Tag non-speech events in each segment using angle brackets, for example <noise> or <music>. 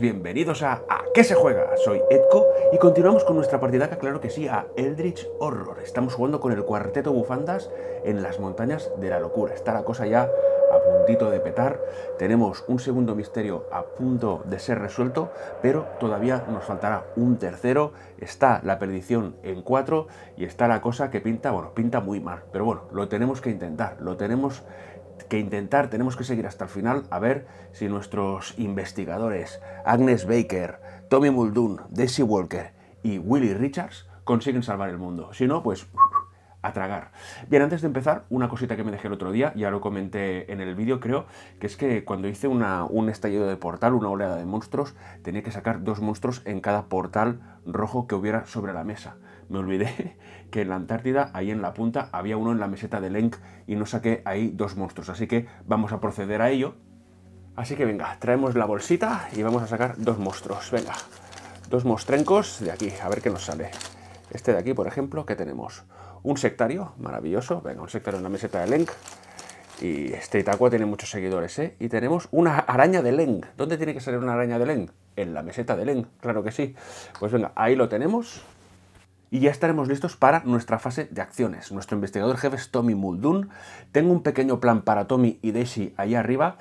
bienvenidos a qué se juega? Soy Edco y continuamos con nuestra partida que claro que sí, a Eldritch Horror. Estamos jugando con el cuarteto bufandas en las montañas de la locura. Está la cosa ya a puntito de petar. Tenemos un segundo misterio a punto de ser resuelto, pero todavía nos faltará un tercero. Está la perdición en cuatro y está la cosa que pinta, bueno, pinta muy mal. Pero bueno, lo tenemos que intentar, lo tenemos que intentar, tenemos que seguir hasta el final a ver si nuestros investigadores, Agnes Baker, Tommy Muldoon, Desi Walker y Willie Richards consiguen salvar el mundo. Si no, pues a tragar. Bien, antes de empezar, una cosita que me dejé el otro día, ya lo comenté en el vídeo, creo, que es que cuando hice un estallido de portal, una oleada de monstruos, tenía que sacar dos monstruos en cada portal rojo que hubiera sobre la mesa me olvidé <laughs> que en la Antártida, ahí en la punta, había uno en la meseta de Lenk y no saqué ahí dos monstruos. Así que vamos a proceder a ello. Así que venga, traemos la bolsita y vamos a sacar dos monstruos. Venga, dos mostrencos de aquí, a ver qué nos sale. Este de aquí, por ejemplo, que tenemos? Un sectario, maravilloso. Venga, un sectario en la meseta de Lenk. Y este Itaqua tiene muchos seguidores, ¿eh? Y tenemos una araña de Lenk. ¿Dónde tiene que salir una araña de Lenk? En la meseta de Lenk, claro que sí. Pues venga, ahí lo tenemos y ya estaremos listos para nuestra fase de acciones. Nuestro investigador jefe es Tommy Muldoon. Tengo un pequeño plan para Tommy y Daisy ahí arriba.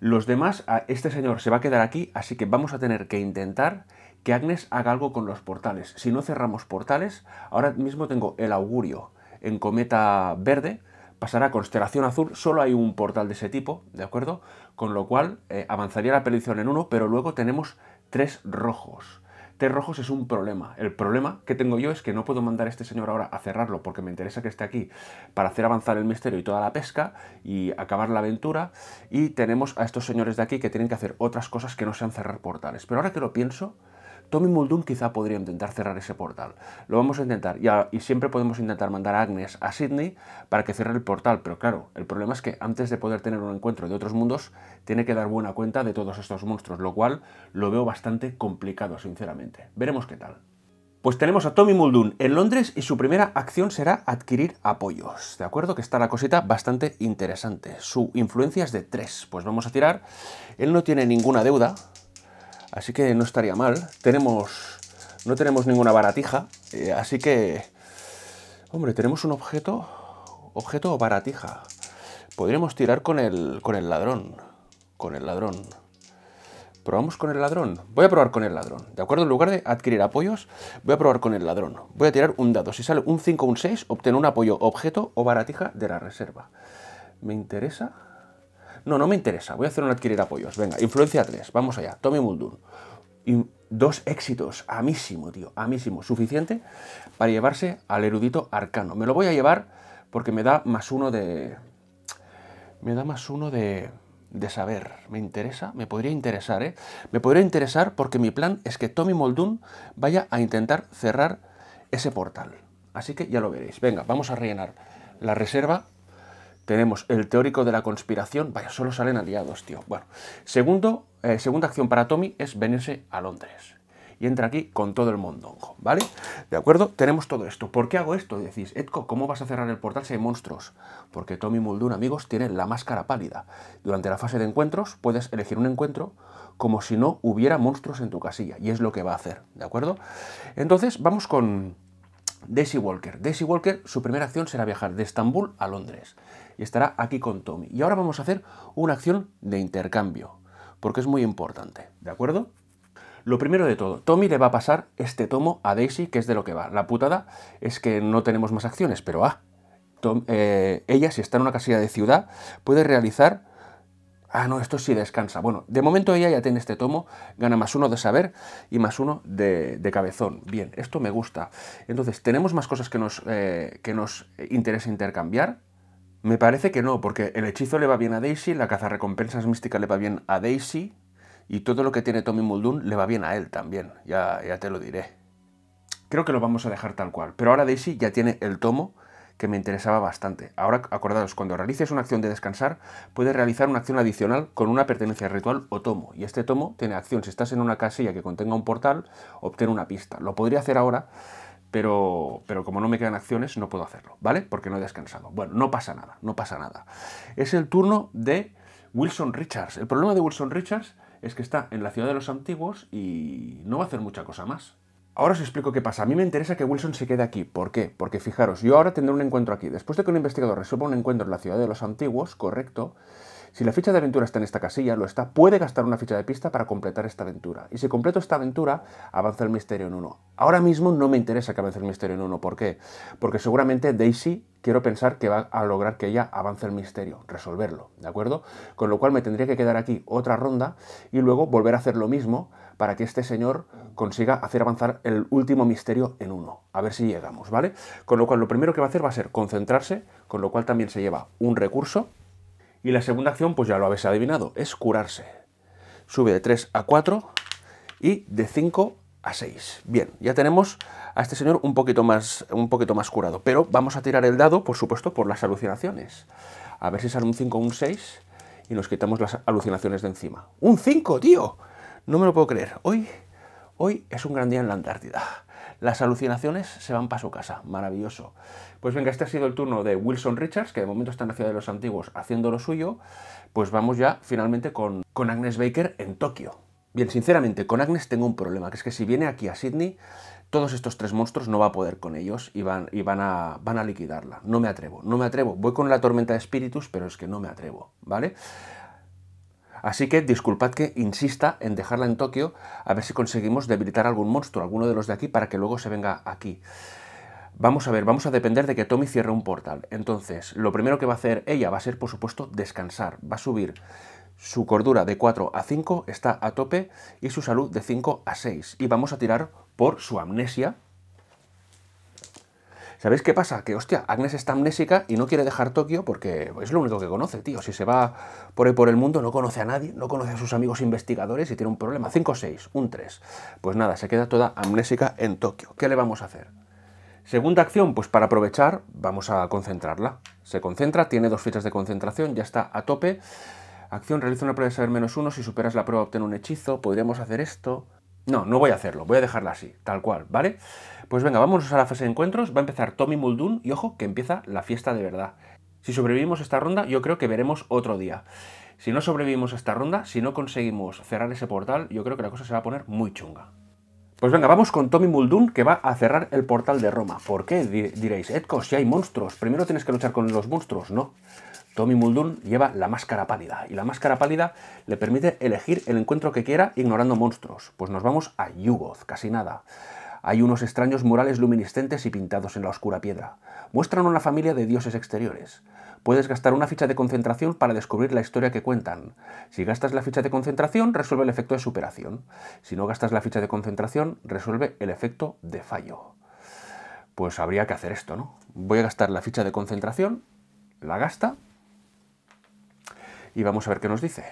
Los demás, este señor se va a quedar aquí, así que vamos a tener que intentar que Agnes haga algo con los portales. Si no cerramos portales, ahora mismo tengo el augurio en cometa verde, pasará a constelación azul, solo hay un portal de ese tipo, ¿de acuerdo? Con lo cual eh, avanzaría la predicción en uno, pero luego tenemos tres rojos rojos es un problema. El problema que tengo yo es que no puedo mandar a este señor ahora a cerrarlo porque me interesa que esté aquí para hacer avanzar el misterio y toda la pesca y acabar la aventura. Y tenemos a estos señores de aquí que tienen que hacer otras cosas que no sean cerrar portales. Pero ahora que lo pienso, Tommy Muldoon quizá podría intentar cerrar ese portal. Lo vamos a intentar y, y, siempre podemos intentar mandar a Agnes a Sydney para que cierre el portal, pero claro, el problema es que antes de poder tener un encuentro de otros mundos, tiene que dar buena cuenta de todos estos monstruos, lo cual lo veo bastante complicado, sinceramente. Veremos qué tal. Pues tenemos a Tommy Muldoon en Londres y su primera acción será adquirir apoyos. ¿De acuerdo? Que está la cosita bastante interesante. Su influencia es de tres. Pues vamos a tirar. Él no tiene ninguna deuda, así que no estaría mal. Tenemos, no tenemos ninguna baratija, eh, así que, hombre, tenemos un objeto, objeto o baratija. Podríamos tirar con el, con el ladrón, con el ladrón. Probamos con el ladrón. Voy a probar con el ladrón. ¿De acuerdo? En lugar de adquirir apoyos, voy a probar con el ladrón. Voy a tirar un dado. Si sale un 5 o un 6, obtengo un apoyo objeto o baratija de la reserva. Me interesa no, no me interesa. Voy a hacer un adquirir apoyos. Venga, influencia 3. Vamos allá. Tommy Muldoon. Y dos éxitos. Amísimo, tío. Amísimo. Suficiente para llevarse al erudito arcano. Me lo voy a llevar porque me da más uno de... Me da más uno de... De saber, ¿me interesa? Me podría interesar, ¿eh? Me podría interesar porque mi plan es que Tommy Muldoon vaya a intentar cerrar ese portal. Así que ya lo veréis. Venga, vamos a rellenar la reserva tenemos el teórico de la conspiración. Vaya, solo salen aliados, tío. Bueno, segundo, eh, segunda acción para Tommy es venirse a Londres. Y entra aquí con todo el mundo ¿vale? ¿De acuerdo? Tenemos todo esto. ¿Por qué hago esto? decís, Edco, ¿cómo vas a cerrar el portal si hay monstruos? Porque Tommy Muldoon, amigos, tiene la máscara pálida. Durante la fase de encuentros puedes elegir un encuentro como si no hubiera monstruos en tu casilla. Y es lo que va a hacer, ¿de acuerdo? Entonces, vamos con... Daisy Walker. Daisy Walker, su primera acción será viajar de Estambul a Londres y estará aquí con Tommy. Y ahora vamos a hacer una acción de intercambio, porque es muy importante, ¿de acuerdo? Lo primero de todo, Tommy le va a pasar este tomo a Daisy, que es de lo que va. La putada es que no tenemos más acciones, pero ah, eh, ella si está en una casilla de ciudad puede realizar... Ah, no, esto sí descansa. Bueno, de momento ella ya tiene este tomo, gana más uno de saber y más uno de, cabezón. Bien, esto me gusta. Entonces, tenemos más cosas que nos, eh, que nos interesa intercambiar. Me parece que no, porque el hechizo le va bien a Daisy, la caza recompensas mística le va bien a Daisy, y todo lo que tiene Tommy Muldoon le va bien a él también, ya, ya te lo diré. Creo que lo vamos a dejar tal cual, pero ahora Daisy ya tiene el tomo que me interesaba bastante. Ahora, acordaos, cuando realices una acción de descansar, puedes realizar una acción adicional con una pertenencia ritual o tomo. Y este tomo tiene acción. Si estás en una casilla que contenga un portal, obtén una pista. Lo podría hacer ahora, pero, pero como no me quedan acciones no puedo hacerlo, ¿vale? Porque no he descansado. Bueno, no pasa nada, no pasa nada. Es el turno de Wilson Richards. El problema de Wilson Richards es que está en la ciudad de los antiguos y no va a hacer mucha cosa más. Ahora os explico qué pasa. A mí me interesa que Wilson se quede aquí. ¿Por qué? Porque fijaros, yo ahora tendré un encuentro aquí. Después de que un investigador resuelva un encuentro en la ciudad de los antiguos, correcto, si la ficha de aventura está en esta casilla, lo está, puede gastar una ficha de pista para completar esta aventura. Y si completo esta aventura, avanza el misterio en uno. Ahora mismo no me interesa que avance el misterio en uno. ¿Por qué? Porque seguramente Daisy quiero pensar que va a lograr que ella avance el misterio, resolverlo, ¿de acuerdo? Con lo cual me tendría que quedar aquí otra ronda y luego volver a hacer lo mismo para que este señor consiga hacer avanzar el último misterio en uno. A ver si llegamos, ¿vale? Con lo cual lo primero que va a hacer va a ser concentrarse, con lo cual también se lleva un recurso, y la segunda acción, pues ya lo habéis adivinado, es curarse. Sube de 3 a 4 y de 5 a 6. Bien, ya tenemos a este señor un poquito, más, un poquito más curado, pero vamos a tirar el dado, por supuesto, por las alucinaciones. A ver si sale un 5 o un 6 y nos quitamos las alucinaciones de encima. ¡Un 5, tío! No me lo puedo creer. Hoy, hoy es un gran día en la Antártida. Las alucinaciones se van para su casa. Maravilloso. Pues venga, este ha sido el turno de Wilson Richards, que de momento está en la ciudad de los antiguos haciendo lo suyo. Pues vamos ya finalmente con, con Agnes Baker en Tokio. Bien, sinceramente, con Agnes tengo un problema, que es que si viene aquí a Sydney, todos estos tres monstruos no va a poder con ellos y van, y van, a, van a liquidarla. No me atrevo, no me atrevo. Voy con la tormenta de espíritus, pero es que no me atrevo, ¿vale? Así que disculpad que insista en dejarla en Tokio, a ver si conseguimos debilitar algún monstruo, alguno de los de aquí, para que luego se venga aquí. Vamos a ver, vamos a depender de que Tommy cierre un portal. Entonces, lo primero que va a hacer ella va a ser, por supuesto, descansar. Va a subir su cordura de 4 a 5, está a tope, y su salud de 5 a 6. Y vamos a tirar por su amnesia, ¿Sabéis qué pasa? Que, hostia, Agnes está amnésica y no quiere dejar Tokio porque es lo único que conoce, tío. Si se va por ahí por el mundo, no conoce a nadie, no conoce a sus amigos investigadores y tiene un problema. 5 6, un 3. Pues nada, se queda toda amnésica en Tokio. ¿Qué le vamos a hacer? Segunda acción, pues para aprovechar, vamos a concentrarla. Se concentra, tiene dos fichas de concentración, ya está a tope. Acción, realiza una prueba de saber menos uno, si superas la prueba obtén un hechizo, podríamos hacer esto. No, no voy a hacerlo, voy a dejarla así, tal cual, ¿vale? Pues venga, vamos a la fase de encuentros. Va a empezar Tommy Muldoon y ojo que empieza la fiesta de verdad. Si sobrevivimos esta ronda, yo creo que veremos otro día. Si no sobrevivimos esta ronda, si no conseguimos cerrar ese portal, yo creo que la cosa se va a poner muy chunga. Pues venga, vamos con Tommy Muldoon, que va a cerrar el portal de Roma. ¿Por qué? Diréis, Edko, si hay monstruos, primero tienes que luchar con los monstruos. No. Tommy Muldoon lleva la máscara pálida, y la máscara pálida le permite elegir el encuentro que quiera ignorando monstruos. Pues nos vamos a Yugoth, casi nada. Hay unos extraños murales luminiscentes y pintados en la oscura piedra. Muestran una familia de dioses exteriores. Puedes gastar una ficha de concentración para descubrir la historia que cuentan. Si gastas la ficha de concentración, resuelve el efecto de superación. Si no gastas la ficha de concentración, resuelve el efecto de fallo. Pues habría que hacer esto, ¿no? Voy a gastar la ficha de concentración, la gasta, y vamos a ver qué nos dice.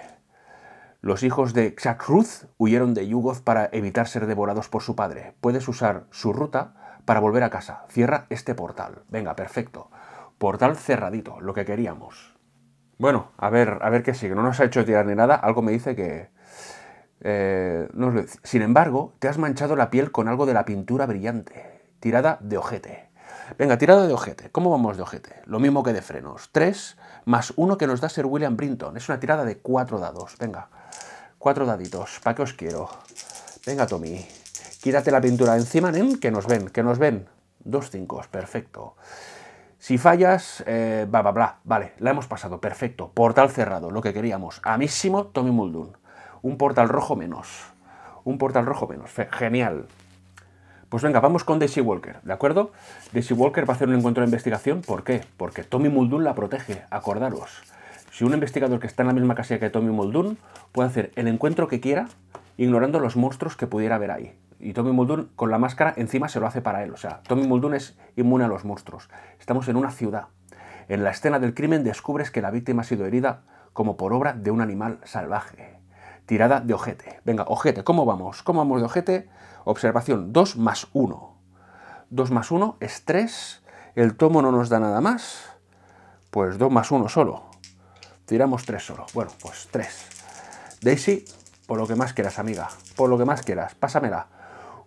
Los hijos de Xacruz huyeron de Yugoz para evitar ser devorados por su padre. Puedes usar su ruta para volver a casa. Cierra este portal. Venga, perfecto. Portal cerradito, lo que queríamos. Bueno, a ver, a ver qué sigue. No nos ha hecho tirar ni nada. Algo me dice que... Eh, Sin embargo, te has manchado la piel con algo de la pintura brillante. Tirada de ojete. Venga, tirada de ojete. ¿Cómo vamos de ojete? Lo mismo que de frenos. Tres más uno que nos da Sir William Brinton. Es una tirada de cuatro dados. Venga. Cuatro daditos, ¿para qué os quiero? Venga, Tommy, quítate la pintura encima, Nen, que nos ven, que nos ven. Dos cinco, perfecto. Si fallas, eh, bla, bla, bla, vale, la hemos pasado, perfecto. Portal cerrado, lo que queríamos. Amísimo Tommy Muldoon. Un portal rojo menos. Un portal rojo menos, genial. Pues venga, vamos con Daisy Walker, ¿de acuerdo? Daisy Walker va a hacer un encuentro de investigación, ¿por qué? Porque Tommy Muldoon la protege, acordaros. Si un investigador que está en la misma casilla que Tommy Muldoon puede hacer el encuentro que quiera, ignorando los monstruos que pudiera haber ahí. Y Tommy Muldoon con la máscara encima se lo hace para él. O sea, Tommy Muldoon es inmune a los monstruos. Estamos en una ciudad. En la escena del crimen descubres que la víctima ha sido herida como por obra de un animal salvaje. Tirada de ojete. Venga, ojete, ¿cómo vamos? ¿Cómo vamos de ojete? Observación 2 más 1. 2 más 1 es 3. El tomo no nos da nada más. Pues 2 más 1 solo. Tiramos tres solo. Bueno, pues tres. Daisy, por lo que más quieras, amiga. Por lo que más quieras. Pásamela.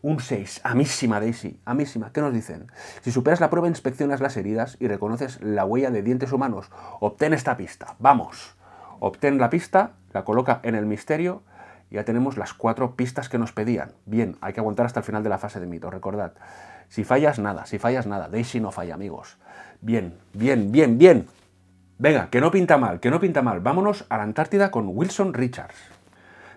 Un 6. Amísima, Daisy. Amísima. ¿Qué nos dicen? Si superas la prueba, inspeccionas las heridas y reconoces la huella de dientes humanos. Obtén esta pista. Vamos. Obtén la pista, la coloca en el misterio ya tenemos las cuatro pistas que nos pedían. Bien, hay que aguantar hasta el final de la fase de mito, recordad. Si fallas, nada. Si fallas, nada. Daisy no falla, amigos. Bien, bien, bien, bien. Venga, que no pinta mal, que no pinta mal. Vámonos a la Antártida con Wilson Richards.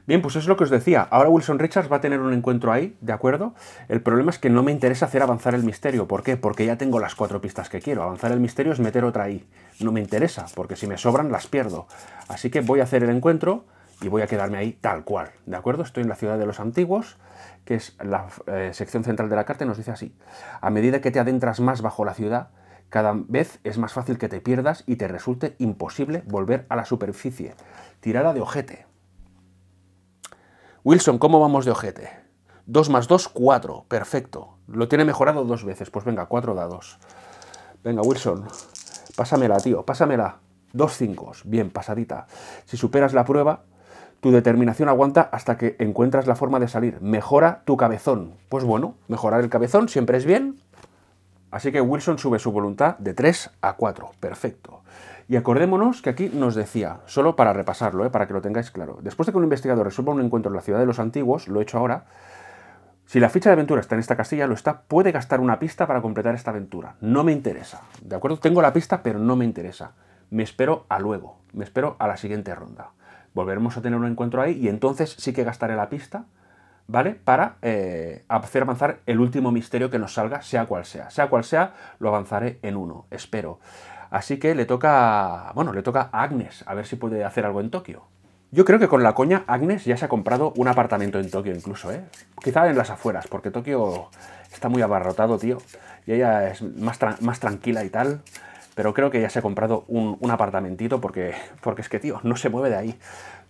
Bien, pues es lo que os decía. Ahora Wilson Richards va a tener un encuentro ahí, ¿de acuerdo? El problema es que no me interesa hacer avanzar el misterio. ¿Por qué? Porque ya tengo las cuatro pistas que quiero. Avanzar el misterio es meter otra ahí. No me interesa, porque si me sobran las pierdo. Así que voy a hacer el encuentro y voy a quedarme ahí tal cual, ¿de acuerdo? Estoy en la ciudad de los antiguos, que es la eh, sección central de la carta y nos dice así. A medida que te adentras más bajo la ciudad, cada vez es más fácil que te pierdas y te resulte imposible volver a la superficie. Tirada de ojete. Wilson, ¿cómo vamos de ojete? 2 más 2, 4. Perfecto. Lo tiene mejorado dos veces. Pues venga, cuatro dados. Venga, Wilson. Pásamela, tío. Pásamela. Dos cincos. Bien, pasadita. Si superas la prueba, tu determinación aguanta hasta que encuentras la forma de salir. Mejora tu cabezón. Pues bueno, mejorar el cabezón siempre es bien. Así que Wilson sube su voluntad de 3 a 4. Perfecto. Y acordémonos que aquí nos decía, solo para repasarlo, eh, para que lo tengáis claro, después de que un investigador resuelva un encuentro en la ciudad de los antiguos, lo he hecho ahora, si la ficha de aventura está en esta casilla, lo está, puede gastar una pista para completar esta aventura. No me interesa, ¿de acuerdo? Tengo la pista, pero no me interesa. Me espero a luego, me espero a la siguiente ronda. Volveremos a tener un encuentro ahí y entonces sí que gastaré la pista ¿vale? Para eh, hacer avanzar el último misterio que nos salga, sea cual sea. Sea cual sea, lo avanzaré en uno, espero. Así que le toca, bueno, le toca a Agnes, a ver si puede hacer algo en Tokio. Yo creo que con la coña Agnes ya se ha comprado un apartamento en Tokio incluso, ¿eh? Quizá en las afueras, porque Tokio está muy abarrotado, tío. Y ella es más, más tranquila y tal. Pero creo que ya se ha comprado un, un apartamentito porque, porque es que, tío, no se mueve de ahí.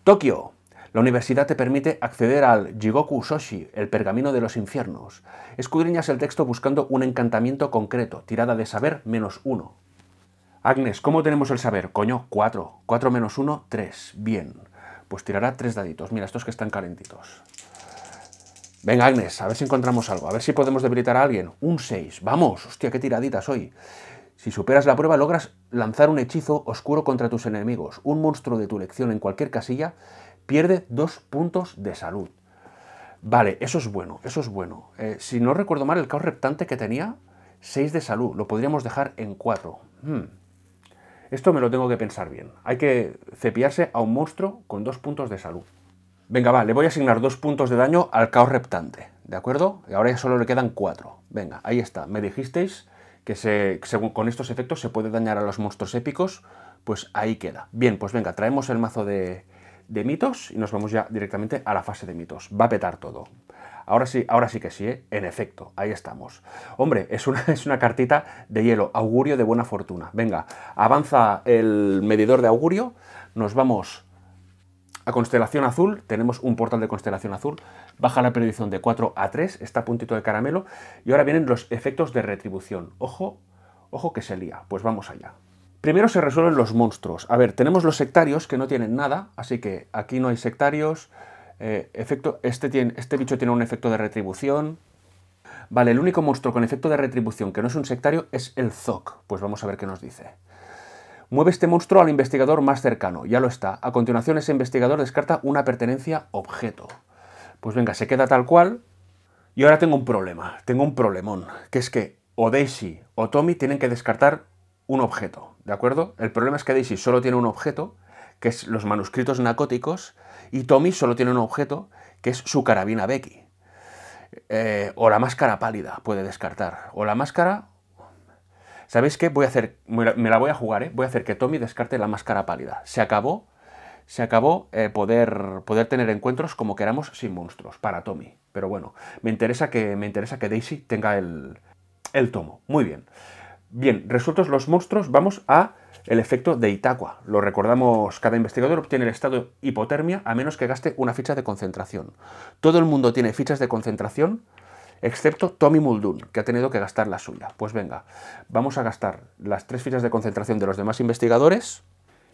Tokio, la universidad te permite acceder al Jigoku Soshi, el pergamino de los infiernos. Escudriñas el texto buscando un encantamiento concreto, tirada de saber menos uno. Agnes, ¿cómo tenemos el saber? Coño, cuatro. Cuatro menos uno, tres. Bien. Pues tirará tres daditos. Mira, estos que están calentitos. Venga, Agnes, a ver si encontramos algo. A ver si podemos debilitar a alguien. Un 6. Vamos. Hostia, qué tiradita hoy. Si superas la prueba, logras lanzar un hechizo oscuro contra tus enemigos, un monstruo de tu lección en cualquier casilla pierde dos puntos de salud. Vale, eso es bueno, eso es bueno. Eh, si no recuerdo mal, el caos reptante que tenía, 6 de salud, lo podríamos dejar en cuatro. Hmm. Esto me lo tengo que pensar bien. Hay que cepiarse a un monstruo con dos puntos de salud. Venga, va, le voy a asignar dos puntos de daño al caos reptante, ¿de acuerdo? Y ahora ya solo le quedan cuatro. Venga, ahí está. Me dijisteis que se, con estos efectos se puede dañar a los monstruos épicos, pues ahí queda. Bien, pues venga, traemos el mazo de, de mitos y nos vamos ya directamente a la fase de mitos. Va a petar todo. Ahora sí, ahora sí que sí, ¿eh? en efecto, ahí estamos. Hombre, es una, <laughs> es una cartita de hielo, augurio de buena fortuna. Venga, avanza el medidor de augurio, nos vamos a constelación azul, tenemos un portal de constelación azul, baja la predicción de 4 a 3, está puntito de caramelo, y ahora vienen los efectos de retribución. Ojo, ojo que se lía, pues vamos allá. Primero se resuelven los monstruos. A ver, tenemos los sectarios que no tienen nada, así que aquí no hay sectarios. Eh, efecto, este, tiene, este bicho tiene un efecto de retribución. Vale, el único monstruo con efecto de retribución que no es un sectario es el zoc. Pues vamos a ver qué nos dice. Mueve este monstruo al investigador más cercano. Ya lo está. A continuación ese investigador descarta una pertenencia objeto. Pues venga, se queda tal cual. Y ahora tengo un problema. Tengo un problemón. Que es que o Daisy o Tommy tienen que descartar un objeto. ¿de acuerdo? El problema es que Daisy solo tiene un objeto, que es los manuscritos narcóticos, y Tommy solo tiene un objeto, que es su carabina Becky. Eh, o la máscara pálida, puede descartar. O la máscara... ¿Sabéis qué? Voy a hacer... Me la voy a jugar, ¿eh? Voy a hacer que Tommy descarte la máscara pálida. Se acabó. Se acabó eh, poder, poder tener encuentros como queramos sin monstruos, para Tommy. Pero bueno, me interesa que, me interesa que Daisy tenga el, el tomo. Muy bien. Bien, resueltos los monstruos, vamos a el efecto de Itaqua. Lo recordamos, cada investigador obtiene el estado de hipotermia a menos que gaste una ficha de concentración. Todo el mundo tiene fichas de concentración, excepto Tommy Muldoon, que ha tenido que gastar la suya. Pues venga, vamos a gastar las tres fichas de concentración de los demás investigadores.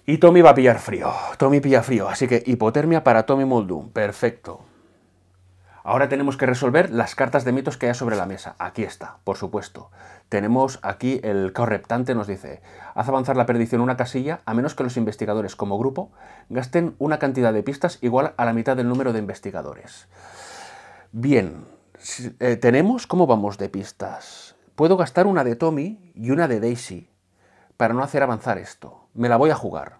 Y Tommy va a pillar frío. Tommy pilla frío, así que hipotermia para Tommy Muldoon. Perfecto. Ahora tenemos que resolver las cartas de mitos que hay sobre la mesa. Aquí está, por supuesto. Tenemos aquí el reptante nos dice, haz avanzar la perdición una casilla a menos que los investigadores como grupo gasten una cantidad de pistas igual a la mitad del número de investigadores. Bien, eh, tenemos cómo vamos de pistas. Puedo gastar una de Tommy y una de Daisy para no hacer avanzar esto. Me la voy a jugar.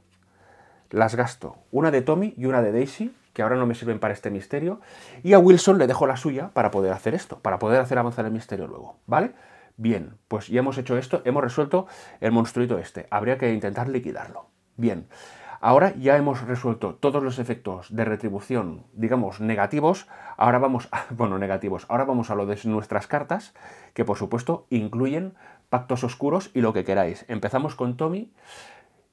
Las gasto, una de Tommy y una de Daisy que ahora no me sirven para este misterio, y a Wilson le dejo la suya para poder hacer esto, para poder hacer avanzar el misterio luego, ¿vale? Bien, pues ya hemos hecho esto, hemos resuelto el monstruito este, habría que intentar liquidarlo. Bien, ahora ya hemos resuelto todos los efectos de retribución, digamos, negativos, ahora vamos, a, <laughs> bueno, negativos, ahora vamos a lo de nuestras cartas, que por supuesto incluyen pactos oscuros y lo que queráis. Empezamos con Tommy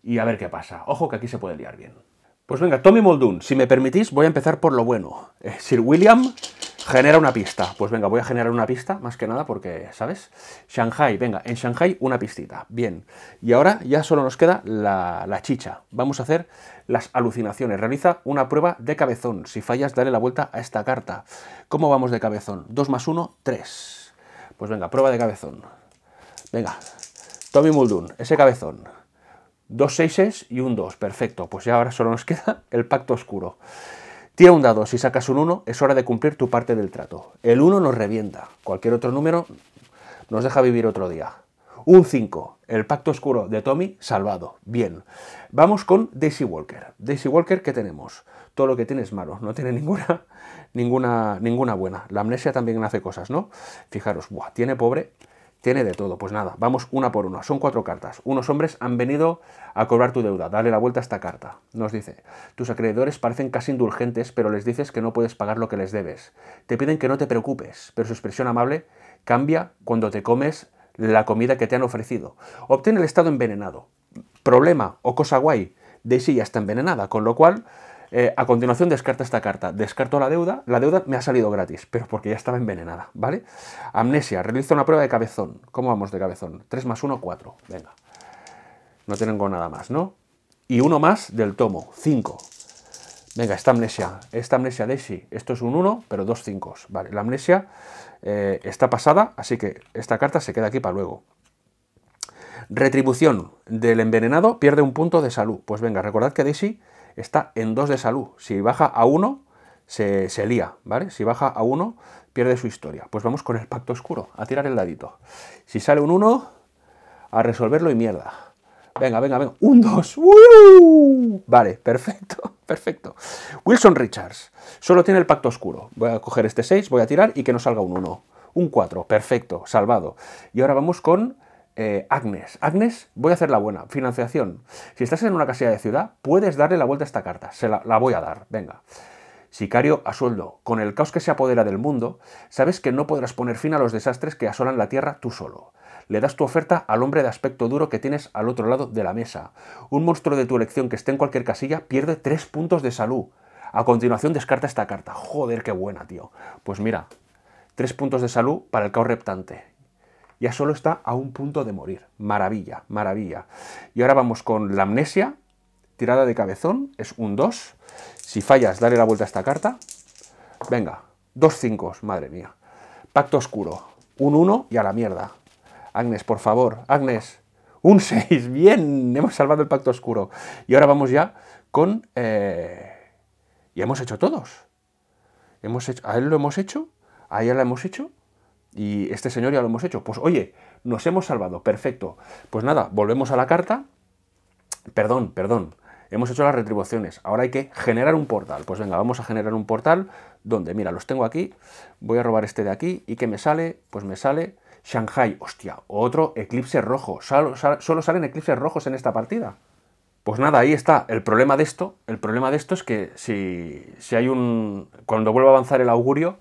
y a ver qué pasa. Ojo que aquí se puede liar bien. Pues venga, Tommy Muldoon, si me permitís, voy a empezar por lo bueno. Eh, Sir William genera una pista. Pues venga, voy a generar una pista, más que nada, porque, ¿sabes? Shanghai, venga, en Shanghai una pistita. Bien. Y ahora ya solo nos queda la, la chicha. Vamos a hacer las alucinaciones. Realiza una prueba de cabezón. Si fallas, dale la vuelta a esta carta. ¿Cómo vamos de cabezón? 2 más 1, 3. Pues venga, prueba de cabezón. Venga, Tommy Muldoon, ese cabezón. Dos seises y un 2, perfecto. Pues ya ahora solo nos <laughs> queda el pacto oscuro. Tira un dado, si sacas un uno, es hora de cumplir tu parte del trato. El uno nos revienta, cualquier otro número nos deja vivir otro día. Un 5, el pacto oscuro de Tommy salvado. Bien, vamos con Daisy Walker. Daisy Walker, ¿qué tenemos? Todo lo que tiene es malo, no tiene ninguna, ninguna, ninguna buena. La amnesia también hace cosas, ¿no? Fijaros, buah, tiene pobre tiene de todo, pues nada, vamos una por una, son cuatro cartas. Unos hombres han venido a cobrar tu deuda, dale la vuelta a esta carta. Nos dice, tus acreedores parecen casi indulgentes, pero les dices que no puedes pagar lo que les debes. Te piden que no te preocupes, pero su expresión amable cambia cuando te comes la comida que te han ofrecido. Obtiene el estado envenenado. Problema o cosa guay, sí ya está envenenada, con lo cual eh, a continuación descarta esta carta, descarto la deuda, la deuda me ha salido gratis, pero porque ya estaba envenenada, ¿vale? Amnesia, realiza una prueba de cabezón, ¿cómo vamos de cabezón? 3 más 1, 4, venga. No tengo nada más, ¿no? Y uno más del tomo, 5. Venga, esta amnesia, esta amnesia de sí esto es un 1, pero dos 5, ¿vale? La amnesia eh, está pasada, así que esta carta se queda aquí para luego. Retribución del envenenado pierde un punto de salud. Pues venga, recordad que Daisy está en 2 de salud. Si baja a 1, se, lía, ¿vale? Si baja a 1, pierde su historia. Pues vamos con el pacto oscuro, a tirar el ladito. Si sale un 1, a resolverlo y mierda. Venga, venga, venga. Un 2. ¡Uh! Vale, perfecto, <laughs> perfecto. Wilson Richards. Solo tiene el pacto oscuro. Voy a coger este 6, voy a tirar y que no salga un 1. Un 4, perfecto, salvado. Y ahora vamos con eh, Agnes. Agnes, voy a hacer la buena. Financiación. Si estás en una casilla de ciudad, puedes darle la vuelta a esta carta. Se la, voy a dar. Venga. Sicario a sueldo. Con el caos que se apodera del mundo, sabes que no podrás poner fin a los desastres que asolan la Tierra tú solo. Le das tu oferta al hombre de aspecto duro que tienes al otro lado de la mesa. Un monstruo de tu elección que esté en cualquier casilla pierde tres puntos de salud. A continuación descarta esta carta. Joder, qué buena, tío. Pues mira, Tres puntos de salud para el caos reptante ya solo está a un punto de morir. Maravilla, maravilla. Y ahora vamos con la amnesia, tirada de cabezón, es un 2. Si fallas, dale la vuelta a esta carta. Venga, dos 5, madre mía. Pacto oscuro, un 1 y a la mierda. Agnes, por favor, Agnes, un 6, <laughs> bien, hemos salvado el pacto oscuro. Y ahora vamos ya con... Eh, y hemos hecho todos. Hemos hecho, a él lo hemos hecho, a ella la hemos hecho, y este señor ya lo hemos hecho. Pues oye, nos hemos salvado, perfecto. Pues nada, volvemos a la carta. Perdón, perdón. Hemos hecho las retribuciones. Ahora hay que generar un portal. Pues venga, vamos a generar un portal donde, mira, los tengo aquí. Voy a robar este de aquí. ¿Y qué me sale? Pues me sale Shanghai. Hostia, otro eclipse rojo. Solo, salen eclipses rojos en esta partida. Pues nada, ahí está. El problema de esto, el problema de esto es que si, si hay un... Cuando vuelva a avanzar el augurio,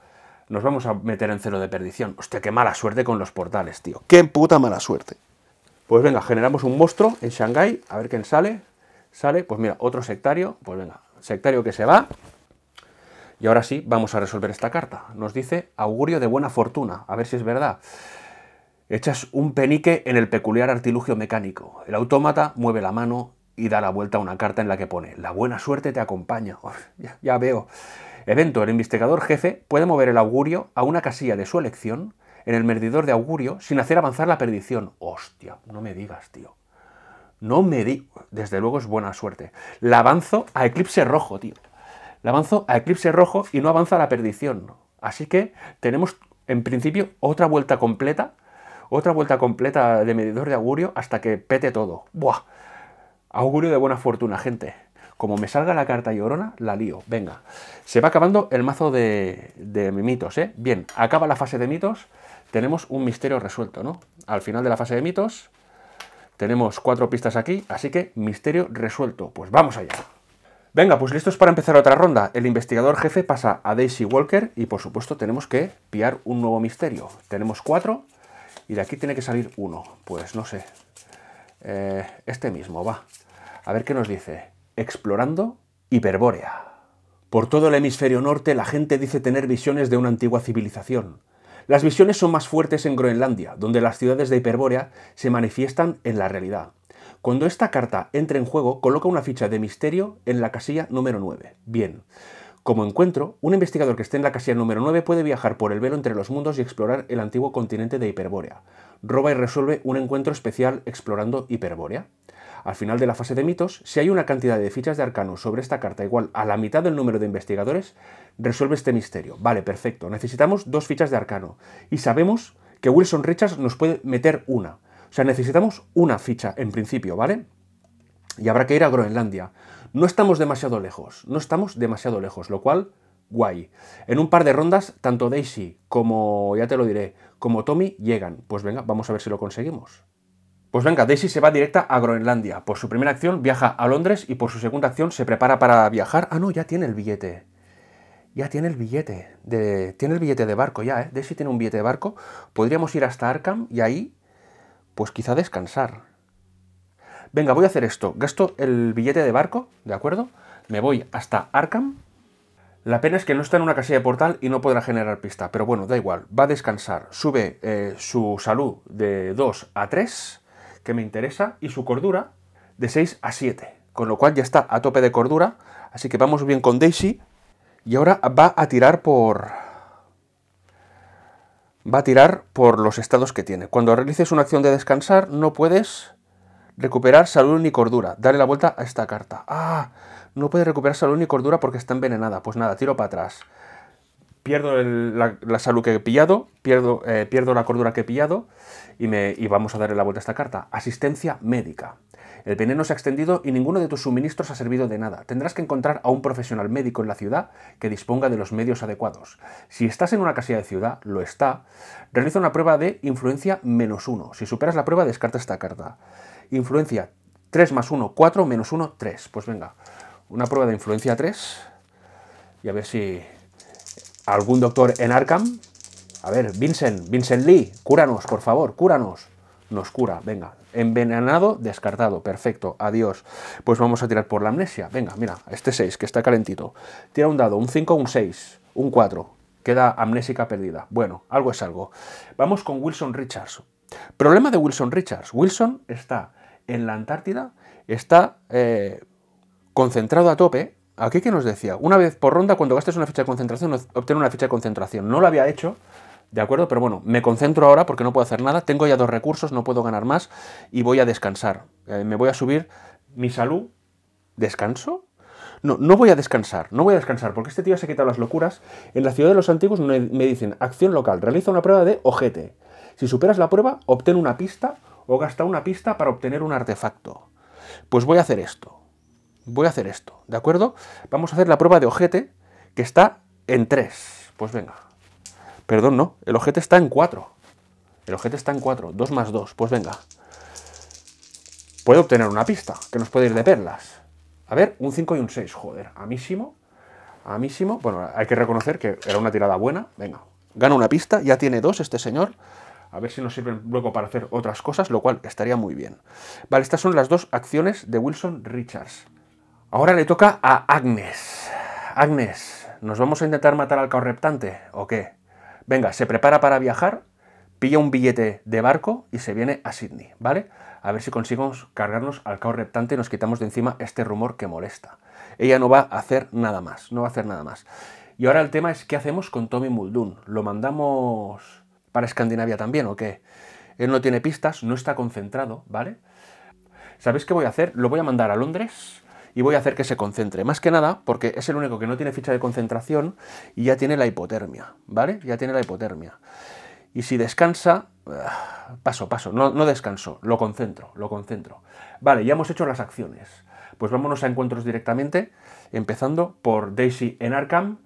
nos vamos a meter en cero de perdición. Hostia, qué mala suerte con los portales, tío. Qué puta mala suerte. Pues venga, generamos un monstruo en Shanghái, a ver quién sale. Sale, pues mira, otro sectario, pues venga, sectario que se va. Y ahora sí, vamos a resolver esta carta. Nos dice augurio de buena fortuna, a ver si es verdad. Echas un penique en el peculiar artilugio mecánico. El autómata mueve la mano y da la vuelta a una carta en la que pone la buena suerte te acompaña. <laughs> ya, ya veo. Evento, el investigador jefe puede mover el augurio a una casilla de su elección en el medidor de augurio sin hacer avanzar la perdición. Hostia, no me digas, tío. No me digas. Desde luego es buena suerte. La avanzo a eclipse rojo, tío. La avanzo a eclipse rojo y no avanza la perdición. Así que tenemos, en principio, otra vuelta completa. Otra vuelta completa de medidor de augurio hasta que pete todo. Buah. Augurio de buena fortuna, gente. Como me salga la carta llorona, la lío. Venga, se va acabando el mazo de, de mitos, ¿eh? Bien, acaba la fase de mitos. Tenemos un misterio resuelto, ¿no? Al final de la fase de mitos, tenemos cuatro pistas aquí, así que misterio resuelto. Pues vamos allá. Venga, pues listos para empezar otra ronda. El investigador jefe pasa a Daisy Walker y por supuesto tenemos que pillar un nuevo misterio. Tenemos cuatro y de aquí tiene que salir uno. Pues no sé. Eh, este mismo, va. A ver qué nos dice explorando Hiperbórea. Por todo el hemisferio norte la gente dice tener visiones de una antigua civilización. Las visiones son más fuertes en Groenlandia, donde las ciudades de Hiperbórea se manifiestan en la realidad. Cuando esta carta entra en juego, coloca una ficha de misterio en la casilla número 9. Bien. Como encuentro, un investigador que esté en la casilla número 9 puede viajar por el velo entre los mundos y explorar el antiguo continente de Hiperbórea. Roba y resuelve un encuentro especial explorando Hiperbórea. Al final de la fase de mitos, si hay una cantidad de fichas de arcano sobre esta carta igual a la mitad del número de investigadores, resuelve este misterio. Vale, perfecto. Necesitamos dos fichas de arcano. Y sabemos que Wilson Richards nos puede meter una. O sea, necesitamos una ficha en principio, ¿vale? Y habrá que ir a Groenlandia. No estamos demasiado lejos, no estamos demasiado lejos, lo cual, guay. En un par de rondas, tanto Daisy como, ya te lo diré, como Tommy llegan. Pues venga, vamos a ver si lo conseguimos. Pues venga, Daisy se va directa a Groenlandia. Por su primera acción viaja a Londres y por su segunda acción se prepara para viajar. Ah, no, ya tiene el billete. Ya tiene el billete. De, tiene el billete de barco ya, ¿eh? Daisy tiene un billete de barco. Podríamos ir hasta Arkham y ahí, pues quizá descansar. Venga, voy a hacer esto. Gasto el billete de barco, ¿de acuerdo? Me voy hasta Arkham. La pena es que no está en una casilla de portal y no podrá generar pista. Pero bueno, da igual. Va a descansar. Sube eh, su salud de 2 a 3 que me interesa y su cordura de 6 a 7. Con lo cual ya está a tope de cordura. Así que vamos bien con Daisy. Y ahora va a tirar por... Va a tirar por los estados que tiene. Cuando realices una acción de descansar no puedes recuperar salud ni cordura. Dale la vuelta a esta carta. Ah, no puede recuperar salud ni cordura porque está envenenada. Pues nada, tiro para atrás pierdo la, salud que he pillado, pierdo, eh, pierdo la cordura que he pillado y, me, y vamos a darle la vuelta a esta carta. Asistencia médica. El veneno se ha extendido y ninguno de tus suministros ha servido de nada. Tendrás que encontrar a un profesional médico en la ciudad que disponga de los medios adecuados. Si estás en una casilla de ciudad, lo está, realiza una prueba de influencia menos uno. Si superas la prueba, descarta esta carta. Influencia 3 más 1, 4, menos 1, 3. Pues venga, una prueba de influencia 3 y a ver si, algún doctor en Arkham. A ver, Vincent, Vincent Lee, cúranos, por favor, cúranos. Nos cura, venga. Envenenado, descartado, perfecto, adiós. Pues vamos a tirar por la amnesia. Venga, mira, este 6, que está calentito. Tira un dado, un 5, un 6, un 4. Queda amnésica perdida. Bueno, algo es algo. Vamos con Wilson Richards. Problema de Wilson Richards. Wilson está en la Antártida, está eh, concentrado a tope Aquí que nos decía, una vez por ronda, cuando gastes una ficha de concentración, obtén una ficha de concentración. No lo había hecho, ¿de acuerdo? Pero bueno, me concentro ahora porque no puedo hacer nada. Tengo ya dos recursos, no puedo ganar más y voy a descansar. Eh, me voy a subir mi salud. ¿Descanso? No, no voy a descansar, no voy a descansar, porque este tío se ha quitado las locuras. En la ciudad de los antiguos me dicen, acción local, realiza una prueba de ojete. Si superas la prueba, obtén una pista o gasta una pista para obtener un artefacto. Pues voy a hacer esto voy a hacer esto, ¿de acuerdo? Vamos a hacer la prueba de ojete, que está en 3. Pues venga. Perdón, no, el ojete está en 4. El ojete está en 4, 2 más 2, pues venga. Puedo obtener una pista, que nos puede ir de perlas. A ver, un 5 y un 6, joder, amísimo. Amísimo, bueno, hay que reconocer que era una tirada buena. Venga, gana una pista, ya tiene dos este señor. A ver si nos sirven luego para hacer otras cosas, lo cual estaría muy bien. Vale, estas son las dos acciones de Wilson Richards. Ahora le toca a Agnes. Agnes, ¿nos vamos a intentar matar al reptante o qué? Venga, se prepara para viajar, pilla un billete de barco y se viene a Sydney, ¿vale? A ver si conseguimos cargarnos al reptante y nos quitamos de encima este rumor que molesta. Ella no va a hacer nada más, no va a hacer nada más. Y ahora el tema es qué hacemos con Tommy Muldoon. ¿Lo mandamos para Escandinavia también o qué? Él no tiene pistas, no está concentrado, ¿vale? ¿Sabéis qué voy a hacer? Lo voy a mandar a Londres y voy a hacer que se concentre. Más que nada porque es el único que no tiene ficha de concentración y ya tiene la hipotermia, ¿vale? Ya tiene la hipotermia. Y si descansa, ah, paso, paso, no, descanso, lo concentro, lo concentro. Vale, ya hemos hecho las acciones. Pues vámonos a encuentros directamente, empezando por Daisy en Arkham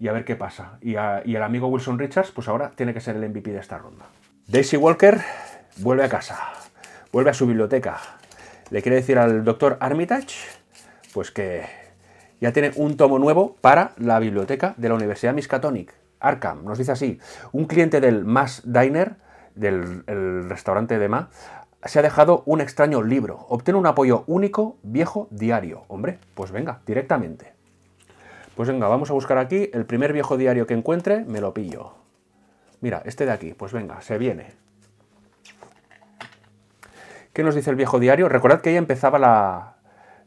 y a ver qué pasa. Y, y el amigo Wilson Richards, pues ahora tiene que ser el MVP de esta ronda. Daisy Walker vuelve a casa, vuelve a su biblioteca. Le quiere decir al doctor Armitage pues que ya tiene un tomo nuevo para la biblioteca de la Universidad Miskatonic. Arkham nos dice así, un cliente del Mass Diner, del restaurante de Ma, se ha dejado un extraño libro. Obtiene un apoyo único, viejo, diario. Hombre, pues venga, directamente. Pues venga, vamos a buscar aquí el primer viejo diario que encuentre, me lo pillo. Mira, este de aquí, pues venga, se viene. ¿Qué nos dice el viejo diario? Recordad que ahí empezaba la,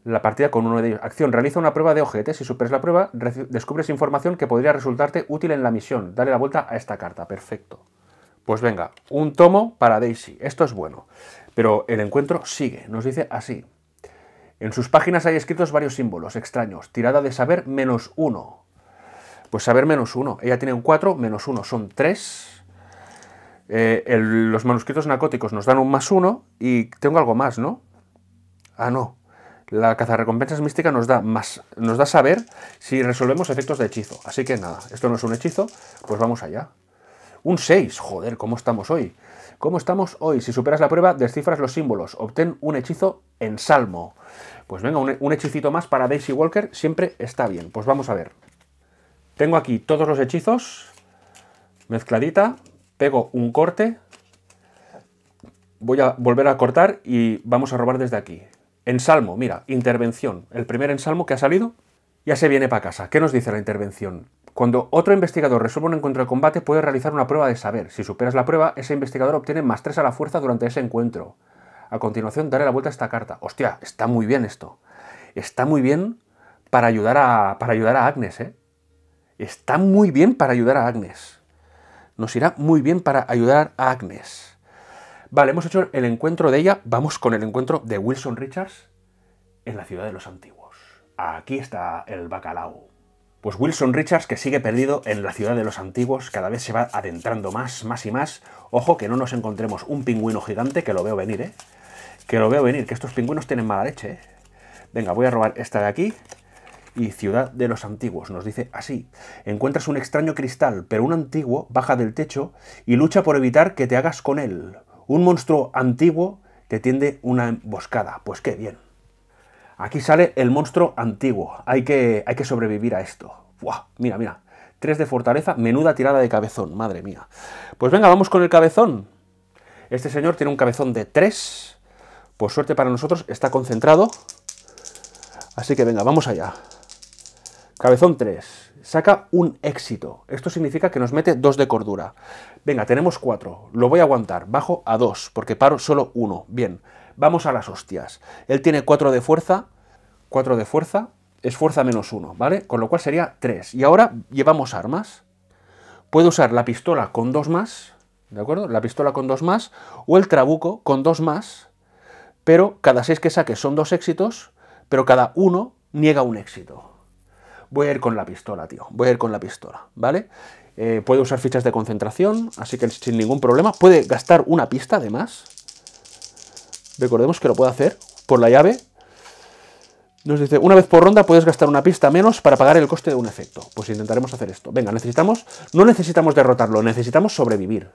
la partida con uno de ellos. Acción, realiza una prueba de ojete. Si superes la prueba, descubres información que podría resultarte útil en la misión. Dale la vuelta a esta carta. Perfecto. Pues venga, un tomo para Daisy. Esto es bueno. Pero el encuentro sigue. Nos dice así. En sus páginas hay escritos varios símbolos extraños. Tirada de saber menos uno. Pues saber menos uno. Ella tiene un 4, menos uno son tres. Eh, los manuscritos narcóticos nos dan un más uno. Y tengo algo más, ¿no? Ah, no. La cazarrecompensas mística nos da más, nos da saber si resolvemos efectos de hechizo. Así que nada, esto no es un hechizo, pues vamos allá. Un 6, joder, ¿cómo estamos hoy? ¿Cómo estamos hoy? Si superas la prueba, descifras los símbolos. Obtén un hechizo en salmo. Pues venga, un hechicito más para Daisy Walker siempre está bien. Pues vamos a ver. Tengo aquí todos los hechizos, mezcladita, pego un corte, voy a volver a cortar y vamos a robar desde aquí. Ensalmo, mira, intervención. El primer ensalmo que ha salido ya se viene para casa. ¿Qué nos dice la intervención? Cuando otro investigador resuelve un encuentro de combate, puede realizar una prueba de saber. Si superas la prueba, ese investigador obtiene más 3 a la fuerza durante ese encuentro. A continuación, daré la vuelta a esta carta. Hostia, está muy bien esto. Está muy bien para ayudar a, para ayudar a Agnes, ¿eh? Está muy bien para ayudar a Agnes. Nos irá muy bien para ayudar a Agnes. Vale, hemos hecho el encuentro de ella, vamos con el encuentro de Wilson Richards en la ciudad de los antiguos. Aquí está el bacalao. Pues Wilson Richards, que sigue perdido en la ciudad de los antiguos, cada vez se va adentrando más, más y más. Ojo que no nos encontremos un pingüino gigante, que lo veo venir, ¿eh? Que lo veo venir, que estos pingüinos tienen mala leche, ¿eh? Venga, voy a robar esta de aquí. Y ciudad de los antiguos, nos dice así. Encuentras un extraño cristal, pero un antiguo baja del techo y lucha por evitar que te hagas con él. Un monstruo antiguo que tiende una emboscada. Pues qué bien. Aquí sale el monstruo antiguo. Hay que, hay que sobrevivir a esto. Buah, mira, mira. Tres de fortaleza, menuda tirada de cabezón, madre mía. Pues venga, vamos con el cabezón. Este señor tiene un cabezón de tres. Por suerte para nosotros, está concentrado. Así que venga, vamos allá. Cabezón 3 saca un éxito. Esto significa que nos mete dos de cordura. Venga, tenemos cuatro. Lo voy a aguantar. Bajo a dos, porque paro solo uno. Bien, vamos a las hostias. Él tiene cuatro de fuerza. Cuatro de fuerza. Es fuerza menos uno, ¿vale? Con lo cual sería tres. Y ahora llevamos armas. Puedo usar la pistola con dos más. ¿De acuerdo? La pistola con dos más. O el trabuco con dos más. Pero cada seis que saque son dos éxitos. Pero cada uno niega un éxito voy a ir con la pistola, tío, voy a ir con la pistola, ¿vale? Eh, puede usar fichas de concentración, así que sin ningún problema. Puede gastar una pista, además. Recordemos que lo puede hacer por la llave. Nos dice, una vez por ronda puedes gastar una pista menos para pagar el coste de un efecto. Pues intentaremos hacer esto. Venga, necesitamos... No necesitamos derrotarlo, necesitamos sobrevivir.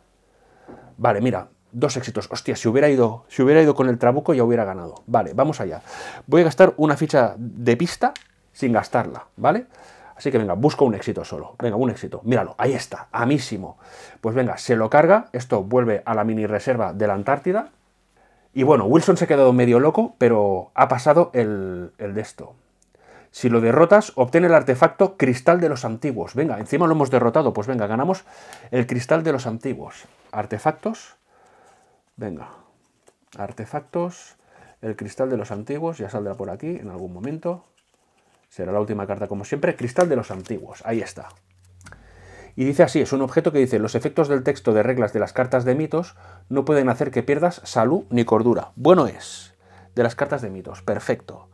Vale, mira, dos éxitos. Hostia, si hubiera ido, si hubiera ido con el trabuco ya hubiera ganado. Vale, vamos allá. Voy a gastar una ficha de pista sin gastarla, ¿vale? Así que venga, busco un éxito solo. Venga, un éxito. Míralo, ahí está, amísimo. Pues venga, se lo carga. Esto vuelve a la mini reserva de la Antártida. Y bueno, Wilson se ha quedado medio loco, pero ha pasado el, el de esto. Si lo derrotas, obtiene el artefacto Cristal de los Antiguos. Venga, encima lo hemos derrotado. Pues venga, ganamos el Cristal de los Antiguos. Artefactos. Venga. Artefactos. El Cristal de los Antiguos. Ya saldrá por aquí en algún momento. Será la última carta como siempre. Cristal de los antiguos. Ahí está. Y dice así, es un objeto que dice, los efectos del texto de reglas de las cartas de mitos no pueden hacer que pierdas salud ni cordura. Bueno es, de las cartas de mitos, perfecto.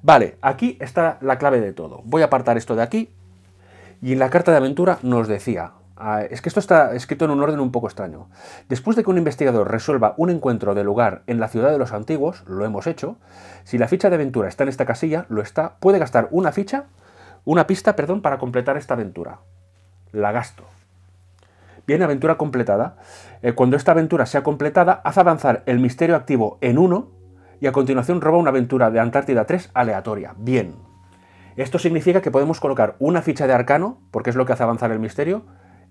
Vale, aquí está la clave de todo. Voy a apartar esto de aquí. Y en la carta de aventura nos decía, Ah, es que esto está escrito en un orden un poco extraño. Después de que un investigador resuelva un encuentro de lugar en la ciudad de los antiguos, lo hemos hecho, si la ficha de aventura está en esta casilla, lo está, puede gastar una ficha, una pista, perdón, para completar esta aventura. La gasto. Bien, aventura completada. Eh, cuando esta aventura sea completada, hace avanzar el misterio activo en 1 y a continuación roba una aventura de Antártida 3 aleatoria. Bien. Esto significa que podemos colocar una ficha de arcano, porque es lo que hace avanzar el misterio,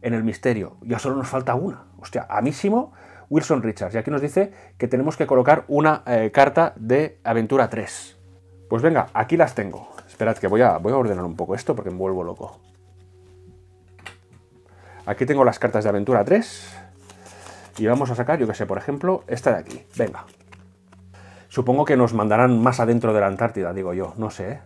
en el misterio. Ya solo nos falta una. Hostia, mismo Wilson Richards. Y aquí nos dice que tenemos que colocar una eh, carta de aventura 3. Pues venga, aquí las tengo. Esperad que voy a, voy a ordenar un poco esto porque me vuelvo loco. Aquí tengo las cartas de aventura 3. Y vamos a sacar, yo que sé, por ejemplo, esta de aquí. Venga. Supongo que nos mandarán más adentro de la Antártida, digo yo. No sé, ¿eh?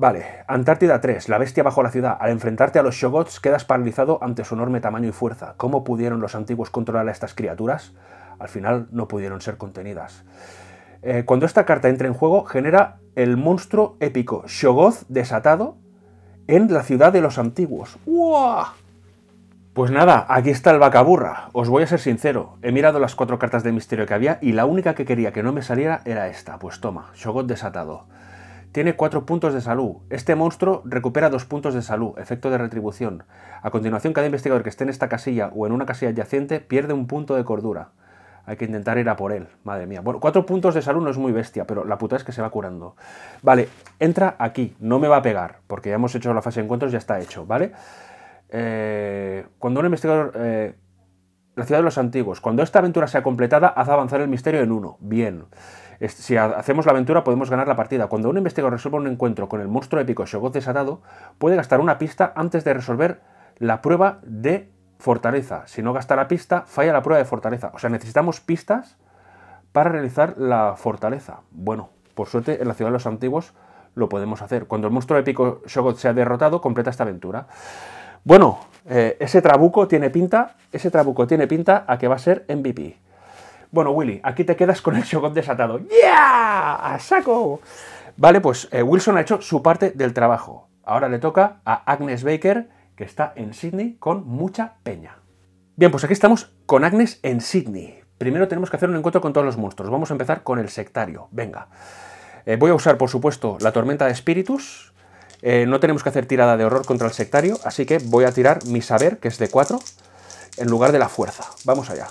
Vale, Antártida 3, la bestia bajo la ciudad. Al enfrentarte a los Shogots quedas paralizado ante su enorme tamaño y fuerza. ¿Cómo pudieron los antiguos controlar a estas criaturas? Al final no pudieron ser contenidas. Eh, cuando esta carta entra en juego, genera el monstruo épico Shogoth desatado en la ciudad de los antiguos. ¡Uah! Pues nada, aquí está el vacaburra. Os voy a ser sincero, he mirado las cuatro cartas de misterio que había y la única que quería que no me saliera era esta. Pues toma, Shogoth desatado. Tiene cuatro puntos de salud. Este monstruo recupera dos puntos de salud, efecto de retribución. A continuación, cada investigador que esté en esta casilla o en una casilla adyacente pierde un punto de cordura. Hay que intentar ir a por él, madre mía. Bueno, cuatro puntos de salud no es muy bestia, pero la puta es que se va curando. Vale, entra aquí, no me va a pegar, porque ya hemos hecho la fase de encuentros, ya está hecho, ¿vale? Eh, cuando un investigador... Eh, la ciudad de los antiguos. Cuando esta aventura sea completada, haz avanzar el misterio en uno. Bien si hacemos la aventura podemos ganar la partida. Cuando un investigador resuelve un encuentro con el monstruo épico Shogot desatado, puede gastar una pista antes de resolver la prueba de fortaleza. Si no gasta la pista, falla la prueba de fortaleza. O sea, necesitamos pistas para realizar la fortaleza. Bueno, por suerte en la ciudad de los antiguos lo podemos hacer. Cuando el monstruo épico se ha derrotado, completa esta aventura. Bueno, eh, ese trabuco tiene pinta, ese trabuco tiene pinta a que va a ser MVP. Bueno, Willy, aquí te quedas con el Shogun desatado. ¡Ya! ¡A saco! Vale, pues eh, Wilson ha hecho su parte del trabajo. Ahora le toca a Agnes Baker, que está en Sydney con mucha peña. Bien, pues aquí estamos con Agnes en Sydney. Primero tenemos que hacer un encuentro con todos los monstruos. Vamos a empezar con el sectario. Venga. Eh, voy a usar, por supuesto, la tormenta de espíritus. Eh, no tenemos que hacer tirada de horror contra el sectario, así que voy a tirar mi saber, que es de 4, en lugar de la fuerza. Vamos allá.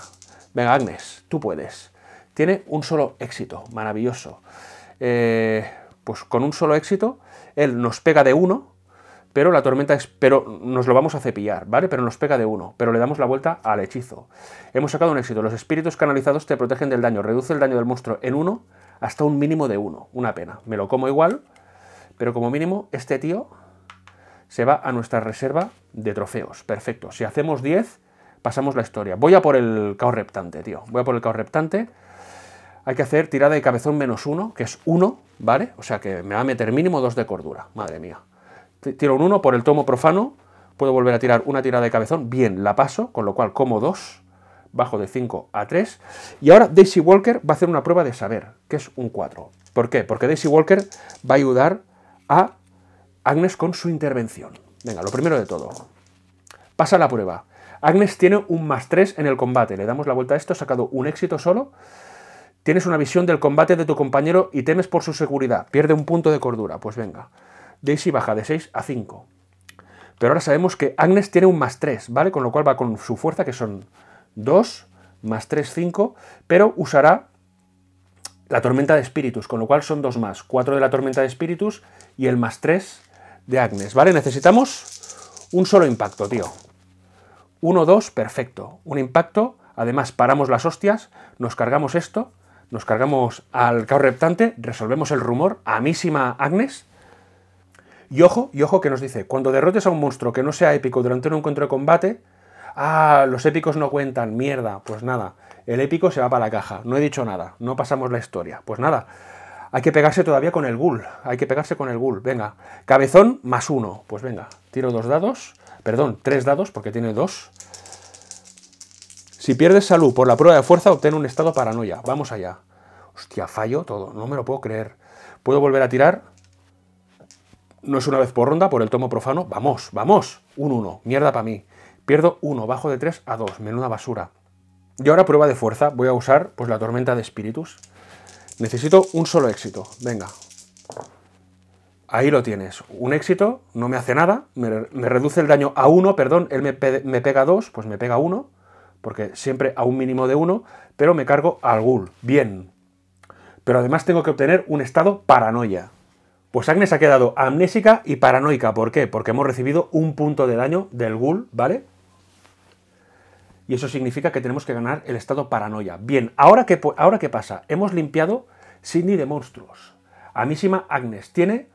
Venga, Agnes, tú puedes. Tiene un solo éxito, maravilloso. Eh, pues con un solo éxito, él nos pega de uno, pero la tormenta es, pero nos lo vamos a cepillar, ¿vale? Pero nos pega de uno, pero le damos la vuelta al hechizo. Hemos sacado un éxito. Los espíritus canalizados te protegen del daño. Reduce el daño del monstruo en uno hasta un mínimo de uno. Una pena. Me lo como igual, pero como mínimo este tío se va a nuestra reserva de trofeos. Perfecto. Si hacemos 10, pasamos la historia. Voy a por el caos reptante, tío. Voy a por el caos reptante. Hay que hacer tirada de cabezón menos uno, que es uno, ¿vale? O sea que me va a meter mínimo dos de cordura. Madre mía. Tiro un uno por el tomo profano. Puedo volver a tirar una tirada de cabezón. Bien, la paso, con lo cual como dos. Bajo de 5 a 3. Y ahora Daisy Walker va a hacer una prueba de saber, que es un 4. ¿Por qué? Porque Daisy Walker va a ayudar a Agnes con su intervención. Venga, lo primero de todo. Pasa la prueba. Agnes tiene un más 3 en el combate. Le damos la vuelta a esto, ha sacado un éxito solo. Tienes una visión del combate de tu compañero y temes por su seguridad. Pierde un punto de cordura. Pues venga. Daisy baja de 6 a 5. Pero ahora sabemos que Agnes tiene un más 3, ¿vale? Con lo cual va con su fuerza, que son 2, más 3, 5, pero usará la tormenta de espíritus, con lo cual son dos más. 4 de la tormenta de espíritus y el más 3 de Agnes, ¿vale? Necesitamos un solo impacto, tío. 1-2, perfecto. Un impacto, además paramos las hostias, nos cargamos esto, nos cargamos al caos reptante, resolvemos el rumor, a amísima Agnes. Y ojo, y ojo que nos dice, cuando derrotes a un monstruo que no sea épico durante un encuentro de combate, ah, los épicos no cuentan, mierda, pues nada, el épico se va para la caja, no he dicho nada, no pasamos la historia, pues nada, hay que pegarse todavía con el ghoul, hay que pegarse con el ghoul, venga, cabezón más uno, pues venga, tiro dos dados, Perdón, tres dados porque tiene dos. Si pierdes salud por la prueba de fuerza, obtén un estado paranoia. Vamos allá. Hostia, fallo todo. No me lo puedo creer. ¿Puedo volver a tirar? No es una vez por ronda, por el tomo profano. Vamos, vamos. Un uno. Mierda para mí. Pierdo uno. Bajo de tres a dos. Menuda basura. Y ahora prueba de fuerza. Voy a usar pues la tormenta de espíritus. Necesito un solo éxito. Venga. Ahí lo tienes. Un éxito, no me hace nada, me, reduce el daño a uno. perdón, él me, pega dos, pues me pega uno. porque siempre a un mínimo de uno. pero me cargo al ghoul. Bien. Pero además tengo que obtener un estado paranoia. Pues Agnes ha quedado amnésica y paranoica. ¿Por qué? Porque hemos recibido un punto de daño del ghoul, ¿vale? Y eso significa que tenemos que ganar el estado paranoia. Bien, ¿ahora qué, ahora qué pasa? Hemos limpiado Sidney de monstruos. A Amísima Agnes tiene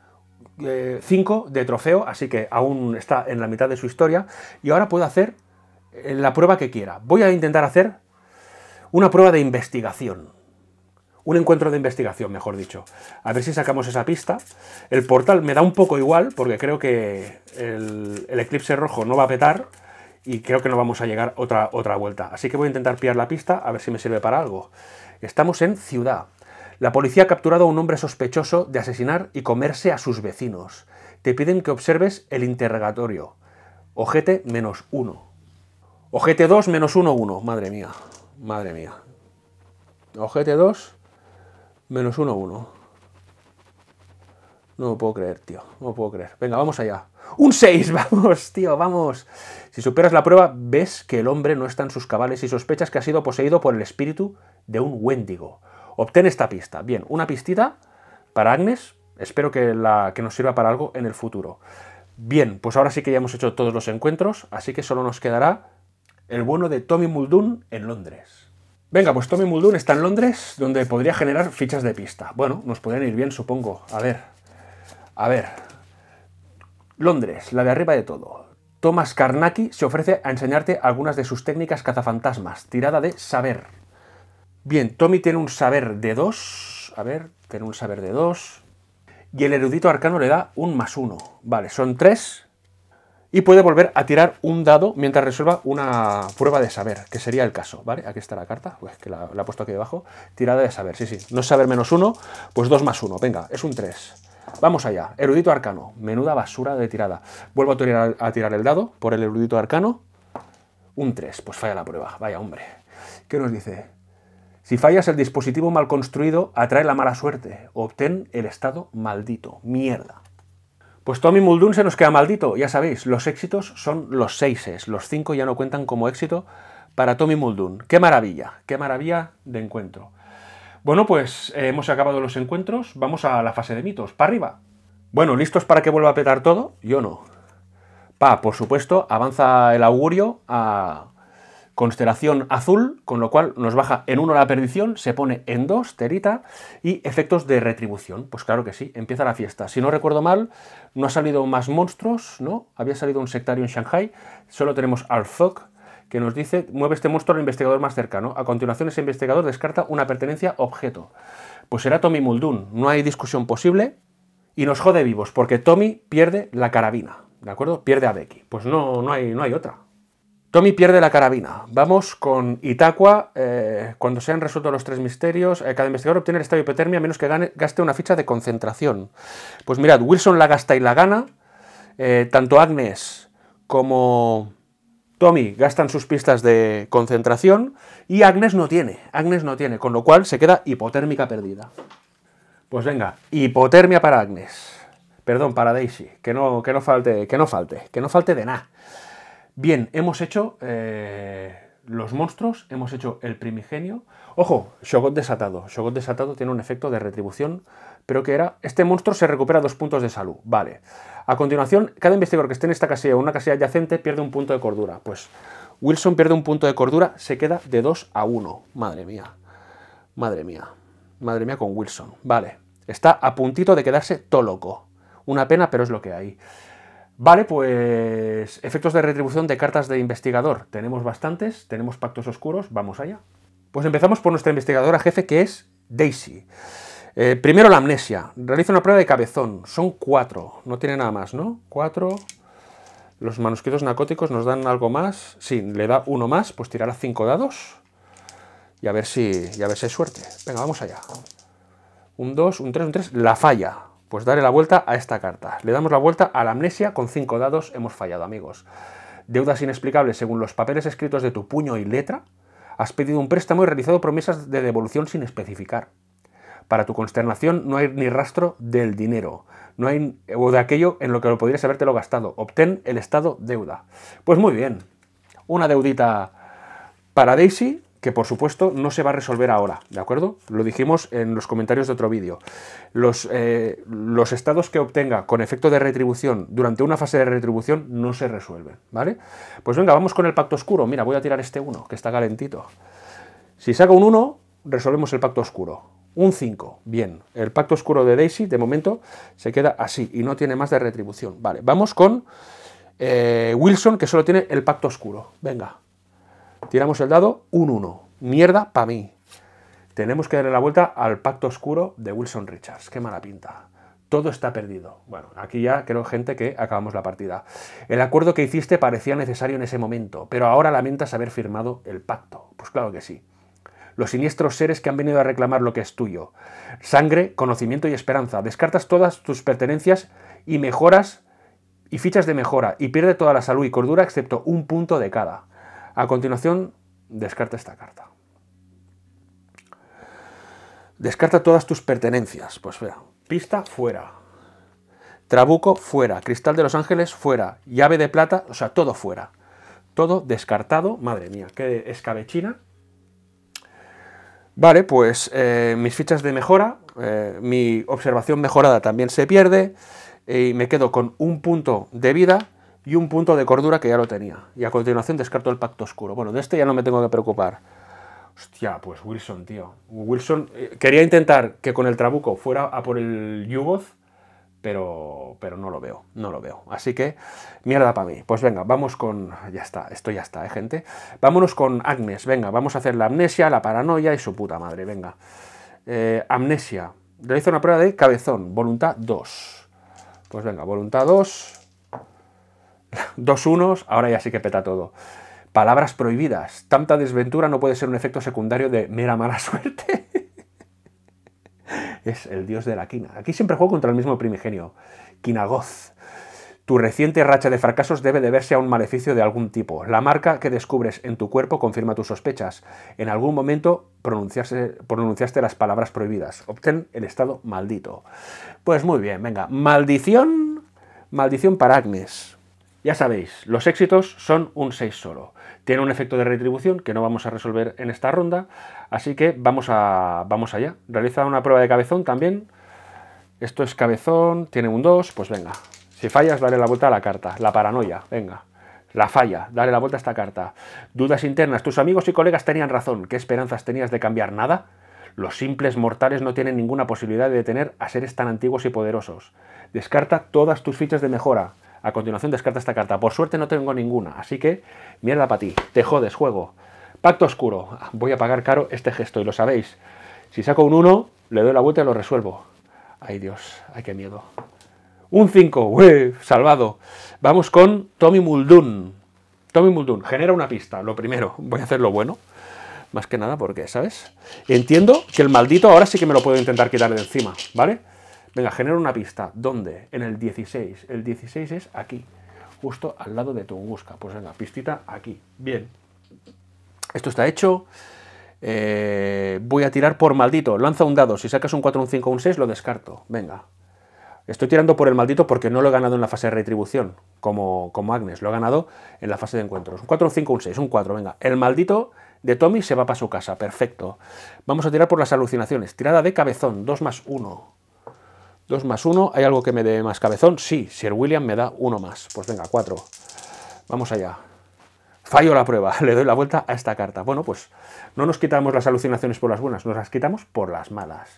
5 eh, de trofeo, así que aún está en la mitad de su historia. Y ahora puedo hacer eh, la prueba que quiera. Voy a intentar hacer una prueba de investigación. Un encuentro de investigación, mejor dicho. A ver si sacamos esa pista. El portal me da un poco igual, porque creo que el, el eclipse rojo no va a petar y creo que no vamos a llegar otra, otra vuelta. Así que voy a intentar pillar la pista, a ver si me sirve para algo. Estamos en ciudad. La policía ha capturado a un hombre sospechoso de asesinar y comerse a sus vecinos. Te piden que observes el interrogatorio. Ojete menos uno. Ojete 2 menos 1, 1. Madre mía. Madre mía. Ojete 2 menos 1, 1. No me puedo creer, tío. No me puedo creer. Venga, vamos allá. Un 6, <laughs> vamos, tío, vamos. Si superas la prueba, ves que el hombre no está en sus cabales y sospechas que ha sido poseído por el espíritu de un Wendigo. Obtén esta pista. Bien, una pistita para Agnes. Espero que, la, nos sirva para algo en el futuro. Bien, pues ahora sí que ya hemos hecho todos los encuentros, así que solo nos quedará el bueno de Tommy Muldoon en Londres. Venga, pues Tommy Muldoon está en Londres, donde podría generar fichas de pista. Bueno, nos podrían ir bien, supongo. A ver, a ver. Londres, la de arriba de todo. Thomas Karnaki se ofrece a enseñarte algunas de sus técnicas cazafantasmas, tirada de saber. Bien, Tommy tiene un saber de 2. A ver, tiene un saber de 2. Y el erudito arcano le da un más 1. Vale, son 3. Y puede volver a tirar un dado mientras resuelva una prueba de saber, que sería el caso, ¿vale? Aquí está la carta, pues que la, he puesto aquí debajo. Tirada de saber, sí, sí. No es saber menos uno, pues dos más uno. Venga, es un 3. Vamos allá, erudito arcano. Menuda basura de tirada. Vuelvo a tirar, a tirar el dado por el erudito arcano. Un 3, pues falla la prueba. Vaya, hombre. ¿Qué nos dice? Si fallas, el dispositivo mal construido atrae la mala suerte. Obtén el estado maldito. Mierda. Pues Tommy Muldoon se nos queda maldito, ya sabéis, los éxitos son los seises, los cinco ya no cuentan como éxito para Tommy Muldoon. ¡Qué maravilla! ¡Qué maravilla de encuentro! Bueno, pues eh, hemos acabado los encuentros, vamos a la fase de mitos, para arriba. Bueno, ¿listos para que vuelva a petar todo? Yo no. Pa, por supuesto, avanza el augurio a constelación azul, con lo cual nos baja en uno la perdición, se pone en dos Terita, y efectos de retribución. Pues claro que sí, empieza la fiesta. Si no recuerdo mal, no ha salido más monstruos, ¿no? Había salido un sectario en Shanghai, solo tenemos al que nos dice, mueve este monstruo al investigador más cercano. A continuación, ese investigador descarta una pertenencia objeto. Pues será Tommy Muldoon, no hay discusión posible, y nos jode vivos, porque Tommy pierde la carabina, ¿de acuerdo? Pierde a Becky. Pues no, no, hay, no hay otra. Tommy pierde la carabina. Vamos con Itaqua. Eh, cuando se han resuelto los tres misterios, eh, cada investigador obtiene el estado de hipotermia a menos que gaste una ficha de concentración. Pues mirad, Wilson la gasta y la gana. Eh, tanto Agnes como Tommy gastan sus pistas de concentración y Agnes no tiene. Agnes no tiene, con lo cual se queda hipotérmica perdida. Pues venga, hipotermia para Agnes. Perdón, para Daisy. Que no, que no falte, que no falte, que no falte de nada. Bien, hemos hecho eh, los monstruos, hemos hecho el primigenio. Ojo, Shogot desatado. Shogot desatado tiene un efecto de retribución, pero que era... Este monstruo se recupera dos puntos de salud. Vale. A continuación, cada investigador que esté en esta casilla o una casilla adyacente pierde un punto de cordura. Pues Wilson pierde un punto de cordura, se queda de 2 a 1. Madre mía. Madre mía. Madre mía con Wilson. Vale. Está a puntito de quedarse todo loco. Una pena, pero es lo que hay. Vale, pues efectos de retribución de cartas de investigador. Tenemos bastantes, tenemos pactos oscuros, vamos allá. Pues empezamos por nuestra investigadora jefe que es Daisy. Eh, primero la amnesia. Realiza una prueba de cabezón. Son cuatro, no tiene nada más, ¿no? Cuatro. Los manuscritos narcóticos nos dan algo más. sí, le da uno más, pues tirará cinco dados. Y a ver si, a ver si hay suerte. Venga, vamos allá. Un 2, un tres, un 3. La falla. Pues darle la vuelta a esta carta. Le damos la vuelta a la amnesia con cinco dados, hemos fallado, amigos. Deudas inexplicables según los papeles escritos de tu puño y letra. Has pedido un préstamo y realizado promesas de devolución sin especificar. Para tu consternación no hay ni rastro del dinero, no hay o de aquello en lo que lo podrías lo gastado. Obtén el estado deuda. Pues muy bien, una deudita para Daisy que por supuesto no se va a resolver ahora, ¿de acuerdo? Lo dijimos en los comentarios de otro vídeo. Los, eh, los, estados que obtenga con efecto de retribución durante una fase de retribución no se resuelven, ¿vale? Pues venga, vamos con el pacto oscuro. Mira, voy a tirar este 1, que está calentito. Si saca un 1, resolvemos el pacto oscuro. Un 5, bien. El pacto oscuro de Daisy, de momento, se queda así y no tiene más de retribución. Vale, vamos con eh, Wilson, que solo tiene el pacto oscuro. Venga, Tiramos el dado, un 1. Mierda para mí. Tenemos que darle la vuelta al pacto oscuro de Wilson Richards. Qué mala pinta. Todo está perdido. Bueno, aquí ya creo, gente, que acabamos la partida. El acuerdo que hiciste parecía necesario en ese momento, pero ahora lamentas haber firmado el pacto. Pues claro que sí. Los siniestros seres que han venido a reclamar lo que es tuyo. Sangre, conocimiento y esperanza. Descartas todas tus pertenencias y mejoras y fichas de mejora y pierde toda la salud y cordura excepto un punto de cada. A continuación, descarta esta carta. Descarta todas tus pertenencias. Pues vea, pista fuera. Trabuco fuera. Cristal de los Ángeles fuera. Llave de plata, o sea, todo fuera. Todo descartado. Madre mía, qué escabechina. Vale, pues eh, mis fichas de mejora, eh, mi observación mejorada también se pierde y me quedo con un punto de vida y un punto de cordura que ya lo tenía. Y a continuación descarto el pacto oscuro. Bueno, de este ya no me tengo que preocupar. Hostia, pues Wilson, tío. Wilson eh, quería intentar que con el Trabuco fuera a por el Yugoth, pero, pero no lo veo, no lo veo. Así que, mierda para mí. Pues venga, vamos con... Ya está, esto ya está, ¿eh, gente? Vámonos con Agnes, venga, vamos a hacer la amnesia, la paranoia y su puta madre, venga. Eh, amnesia. amnesia. Realiza una prueba de cabezón, voluntad 2. Pues venga, voluntad 2. Dos unos, ahora ya sí que peta todo. Palabras prohibidas. Tanta desventura no puede ser un efecto secundario de mera mala <laughs> suerte. es el dios de la quina. Aquí siempre juego contra el mismo primigenio. Quinagoz. Tu reciente racha de fracasos debe deberse a un maleficio de algún tipo. La marca que descubres en tu cuerpo confirma tus sospechas. En algún momento pronunciaste las palabras prohibidas. Obtén el estado maldito. Pues muy bien, venga. Maldición. Maldición para Agnes. Ya sabéis, los éxitos son un 6 solo. Tiene un efecto de retribución que no vamos a resolver en esta ronda, así que vamos, a, vamos allá. Realiza una prueba de cabezón también. Esto es cabezón, tiene un 2, pues venga. Si fallas, dale la vuelta a la carta. La paranoia, venga. La falla, dale la vuelta a esta carta. Dudas internas, tus amigos y colegas tenían razón. ¿Qué esperanzas tenías de cambiar nada? Los simples mortales no tienen ninguna posibilidad de detener a seres tan antiguos y poderosos. Descarta todas tus fichas de mejora. A continuación descarta esta carta. Por suerte no tengo ninguna, así que mierda para ti. Te jodes, juego. Pacto oscuro. Ah, voy a pagar caro este gesto y lo sabéis. Si saco un 1, le doy la vuelta y lo resuelvo. Ay Dios, ay qué miedo. Un 5, salvado. Vamos con Tommy Muldoon. Tommy Muldoon, genera una pista, lo primero. Voy a hacer lo bueno. Más que nada porque, ¿sabes? Entiendo que el maldito ahora sí que me lo puedo intentar quitar de encima, ¿vale? Venga, genera una pista. ¿Dónde? En el 16. El 16 es aquí, justo al lado de tu busca Pues venga, pistita aquí. Bien. Esto está hecho. Eh, voy a tirar por maldito. Lanza un dado. Si sacas un 4, un 5, un 6, lo descarto. Venga. Estoy tirando por el maldito porque no lo he ganado en la fase de retribución, como, como Agnes. Lo he ganado en la fase de encuentros. Un 4, un 5, un 6, un 4. Venga. El maldito de Tommy se va para su casa. Perfecto. Vamos a tirar por las alucinaciones. Tirada de cabezón. 2 más 1. 2 más 1, ¿hay algo que me dé más cabezón? Sí, Sir William me da uno más. Pues venga, 4. Vamos allá. Fallo la prueba, <laughs> le doy la vuelta a esta carta. Bueno, pues no nos quitamos las alucinaciones por las buenas, nos las quitamos por las malas.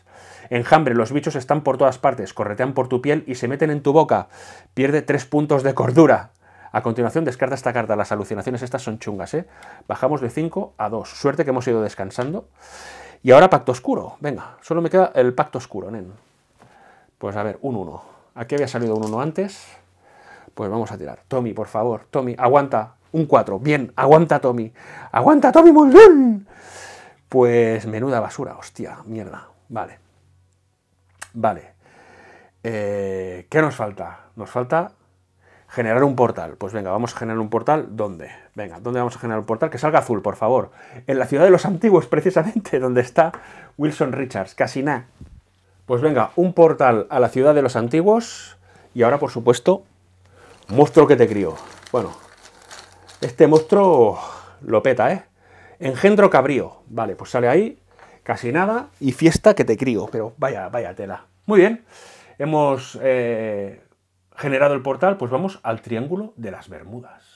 Enjambre, los bichos están por todas partes, corretean por tu piel y se meten en tu boca. Pierde 3 puntos de cordura. A continuación, descarta esta carta. Las alucinaciones estas son chungas, ¿eh? Bajamos de 5 a 2. Suerte que hemos ido descansando. Y ahora pacto oscuro. Venga, solo me queda el pacto oscuro, nen. Pues a ver, un 1. Aquí había salido un 1 antes. Pues vamos a tirar. Tommy, por favor. Tommy, aguanta. Un 4. Bien, aguanta Tommy. Aguanta Tommy, Muldoon! Pues menuda basura, hostia, mierda. Vale. Vale. Eh, ¿Qué nos falta? Nos falta generar un portal. Pues venga, vamos a generar un portal. ¿Dónde? Venga, ¿dónde vamos a generar un portal? Que salga azul, por favor. En la ciudad de los antiguos, <laughs> precisamente, donde está Wilson Richards. Casi nada. Pues venga, un portal a la ciudad de los antiguos y ahora, por supuesto, monstruo que te crío. Bueno, este monstruo lo peta, ¿eh? Engendro cabrío. Vale, pues sale ahí, casi nada, y fiesta que te crío, pero vaya, vaya tela. Muy bien, hemos eh, generado el portal, pues vamos al Triángulo de las Bermudas.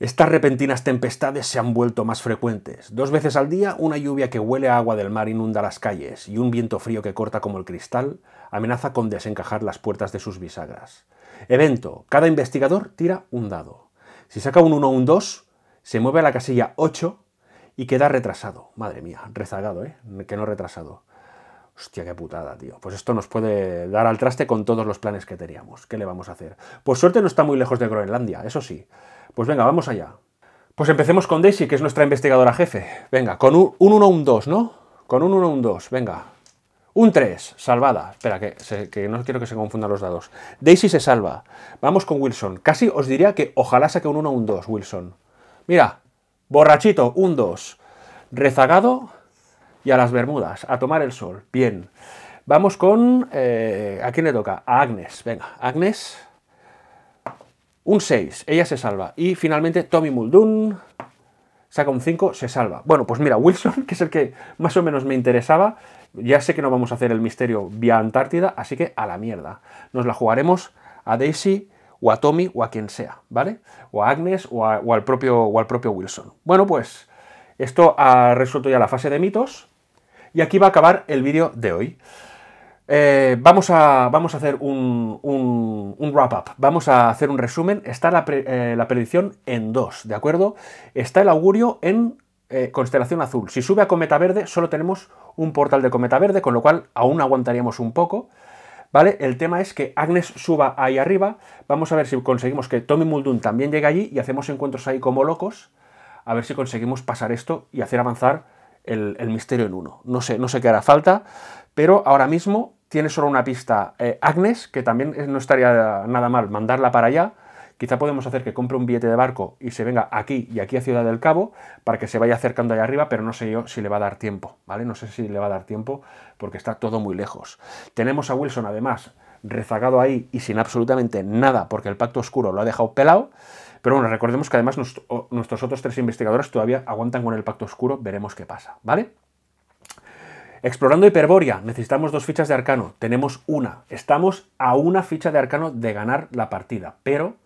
Estas repentinas tempestades se han vuelto más frecuentes. Dos veces al día, una lluvia que huele a agua del mar inunda las calles y un viento frío que corta como el cristal amenaza con desencajar las puertas de sus bisagras. Evento. Cada investigador tira un dado. Si saca un 1 o un 2, se mueve a la casilla 8 y queda retrasado. Madre mía, rezagado, ¿eh? Que no retrasado. Hostia, qué putada, tío. Pues esto nos puede dar al traste con todos los planes que teníamos. ¿Qué le vamos a hacer? Por suerte no está muy lejos de Groenlandia, eso sí. Pues venga, vamos allá. Pues empecemos con Daisy, que es nuestra investigadora jefe. Venga, con un 1, un 2, ¿no? Con un 1, un 2, venga. Un 3, salvada. Espera, que, no quiero que se confundan los dados. Daisy se salva. Vamos con Wilson. Casi os diría que ojalá saque un 1 un 2, Wilson. Mira, borrachito, un 2. Rezagado y a las Bermudas, a tomar el sol. Bien. Vamos con... Eh, ¿A quién le toca? A Agnes. Venga, Agnes un 6, ella se salva. Y finalmente Tommy Muldoon saca un 5, se salva. Bueno, pues mira, Wilson, <laughs> que es el que más o menos me interesaba, ya sé que no vamos a hacer el misterio vía Antártida, así que a la mierda. Nos la jugaremos a Daisy o a Tommy o a quien sea, ¿vale? O a Agnes o, o al, propio, o al propio Wilson. Bueno, pues esto ha resuelto ya la fase de mitos y aquí va a acabar el vídeo de hoy. Eh, vamos, a, vamos, a, hacer un, wrap-up, vamos a hacer un resumen. Está eh, la, predicción en dos, ¿de acuerdo? Está el augurio en eh, constelación azul. Si sube a cometa verde, solo tenemos un portal de cometa verde, con lo cual aún aguantaríamos un poco. ¿Vale? El tema es que Agnes suba ahí arriba. Vamos a ver si conseguimos que Tommy Muldoon también llegue allí y hacemos encuentros ahí como locos. A ver si conseguimos pasar esto y hacer avanzar el, misterio en uno. No sé, no sé qué hará falta, pero ahora mismo tiene solo una pista eh, Agnes, que también eh, no estaría nada mal mandarla para allá. Quizá podemos hacer que compre un billete de barco y se venga aquí y aquí a Ciudad del Cabo para que se vaya acercando allá arriba, pero no sé yo si le va a dar tiempo, ¿vale? No sé si le va a dar tiempo porque está todo muy lejos. Tenemos a Wilson además rezagado ahí y sin absolutamente nada porque el Pacto Oscuro lo ha dejado pelado. Pero bueno, recordemos que además nuestros otros tres investigadores todavía aguantan con el Pacto Oscuro, veremos qué pasa, ¿vale? Explorando Hiperboria, necesitamos dos fichas de arcano. Tenemos una. Estamos a una ficha de arcano de ganar la partida, pero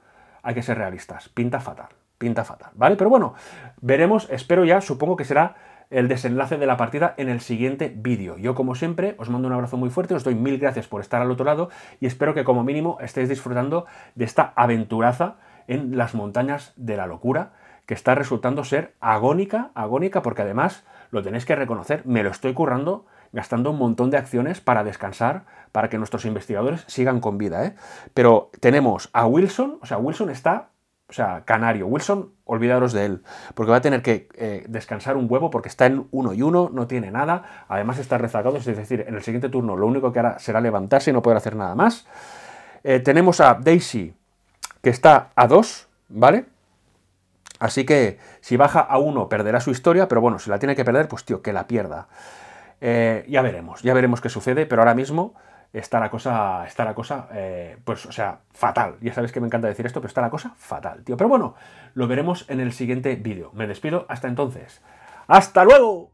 hay que ser realistas. Pinta fatal, pinta fatal, ¿vale? Pero bueno, veremos, espero ya, supongo que será el desenlace de la partida en el siguiente vídeo. Yo, como siempre, os mando un abrazo muy fuerte, os doy mil gracias por estar al otro lado y espero que como mínimo estéis disfrutando de esta aventuraza en las montañas de la locura, que está resultando ser agónica, agónica, porque además lo tenéis que reconocer, me lo estoy currando gastando un montón de acciones para descansar, para que nuestros investigadores sigan con vida. ¿eh? Pero tenemos a Wilson, o sea, Wilson está, o sea, canario. Wilson, olvidaros de él, porque va a tener que eh, descansar un huevo porque está en uno y uno, no tiene nada, además está rezagado, es decir, en el siguiente turno lo único que hará será levantarse y no poder hacer nada más. Eh, tenemos a Daisy, que está a 2, ¿vale? Así que si baja a uno perderá su historia, pero bueno, si la tiene que perder, pues tío, que la pierda. Eh, ya veremos, ya veremos qué sucede, pero ahora mismo está la cosa, está la cosa, eh, pues, o sea, fatal. Ya sabes que me encanta decir esto, pero está la cosa fatal, tío. Pero bueno, lo veremos en el siguiente vídeo. Me despido, hasta entonces. ¡Hasta luego!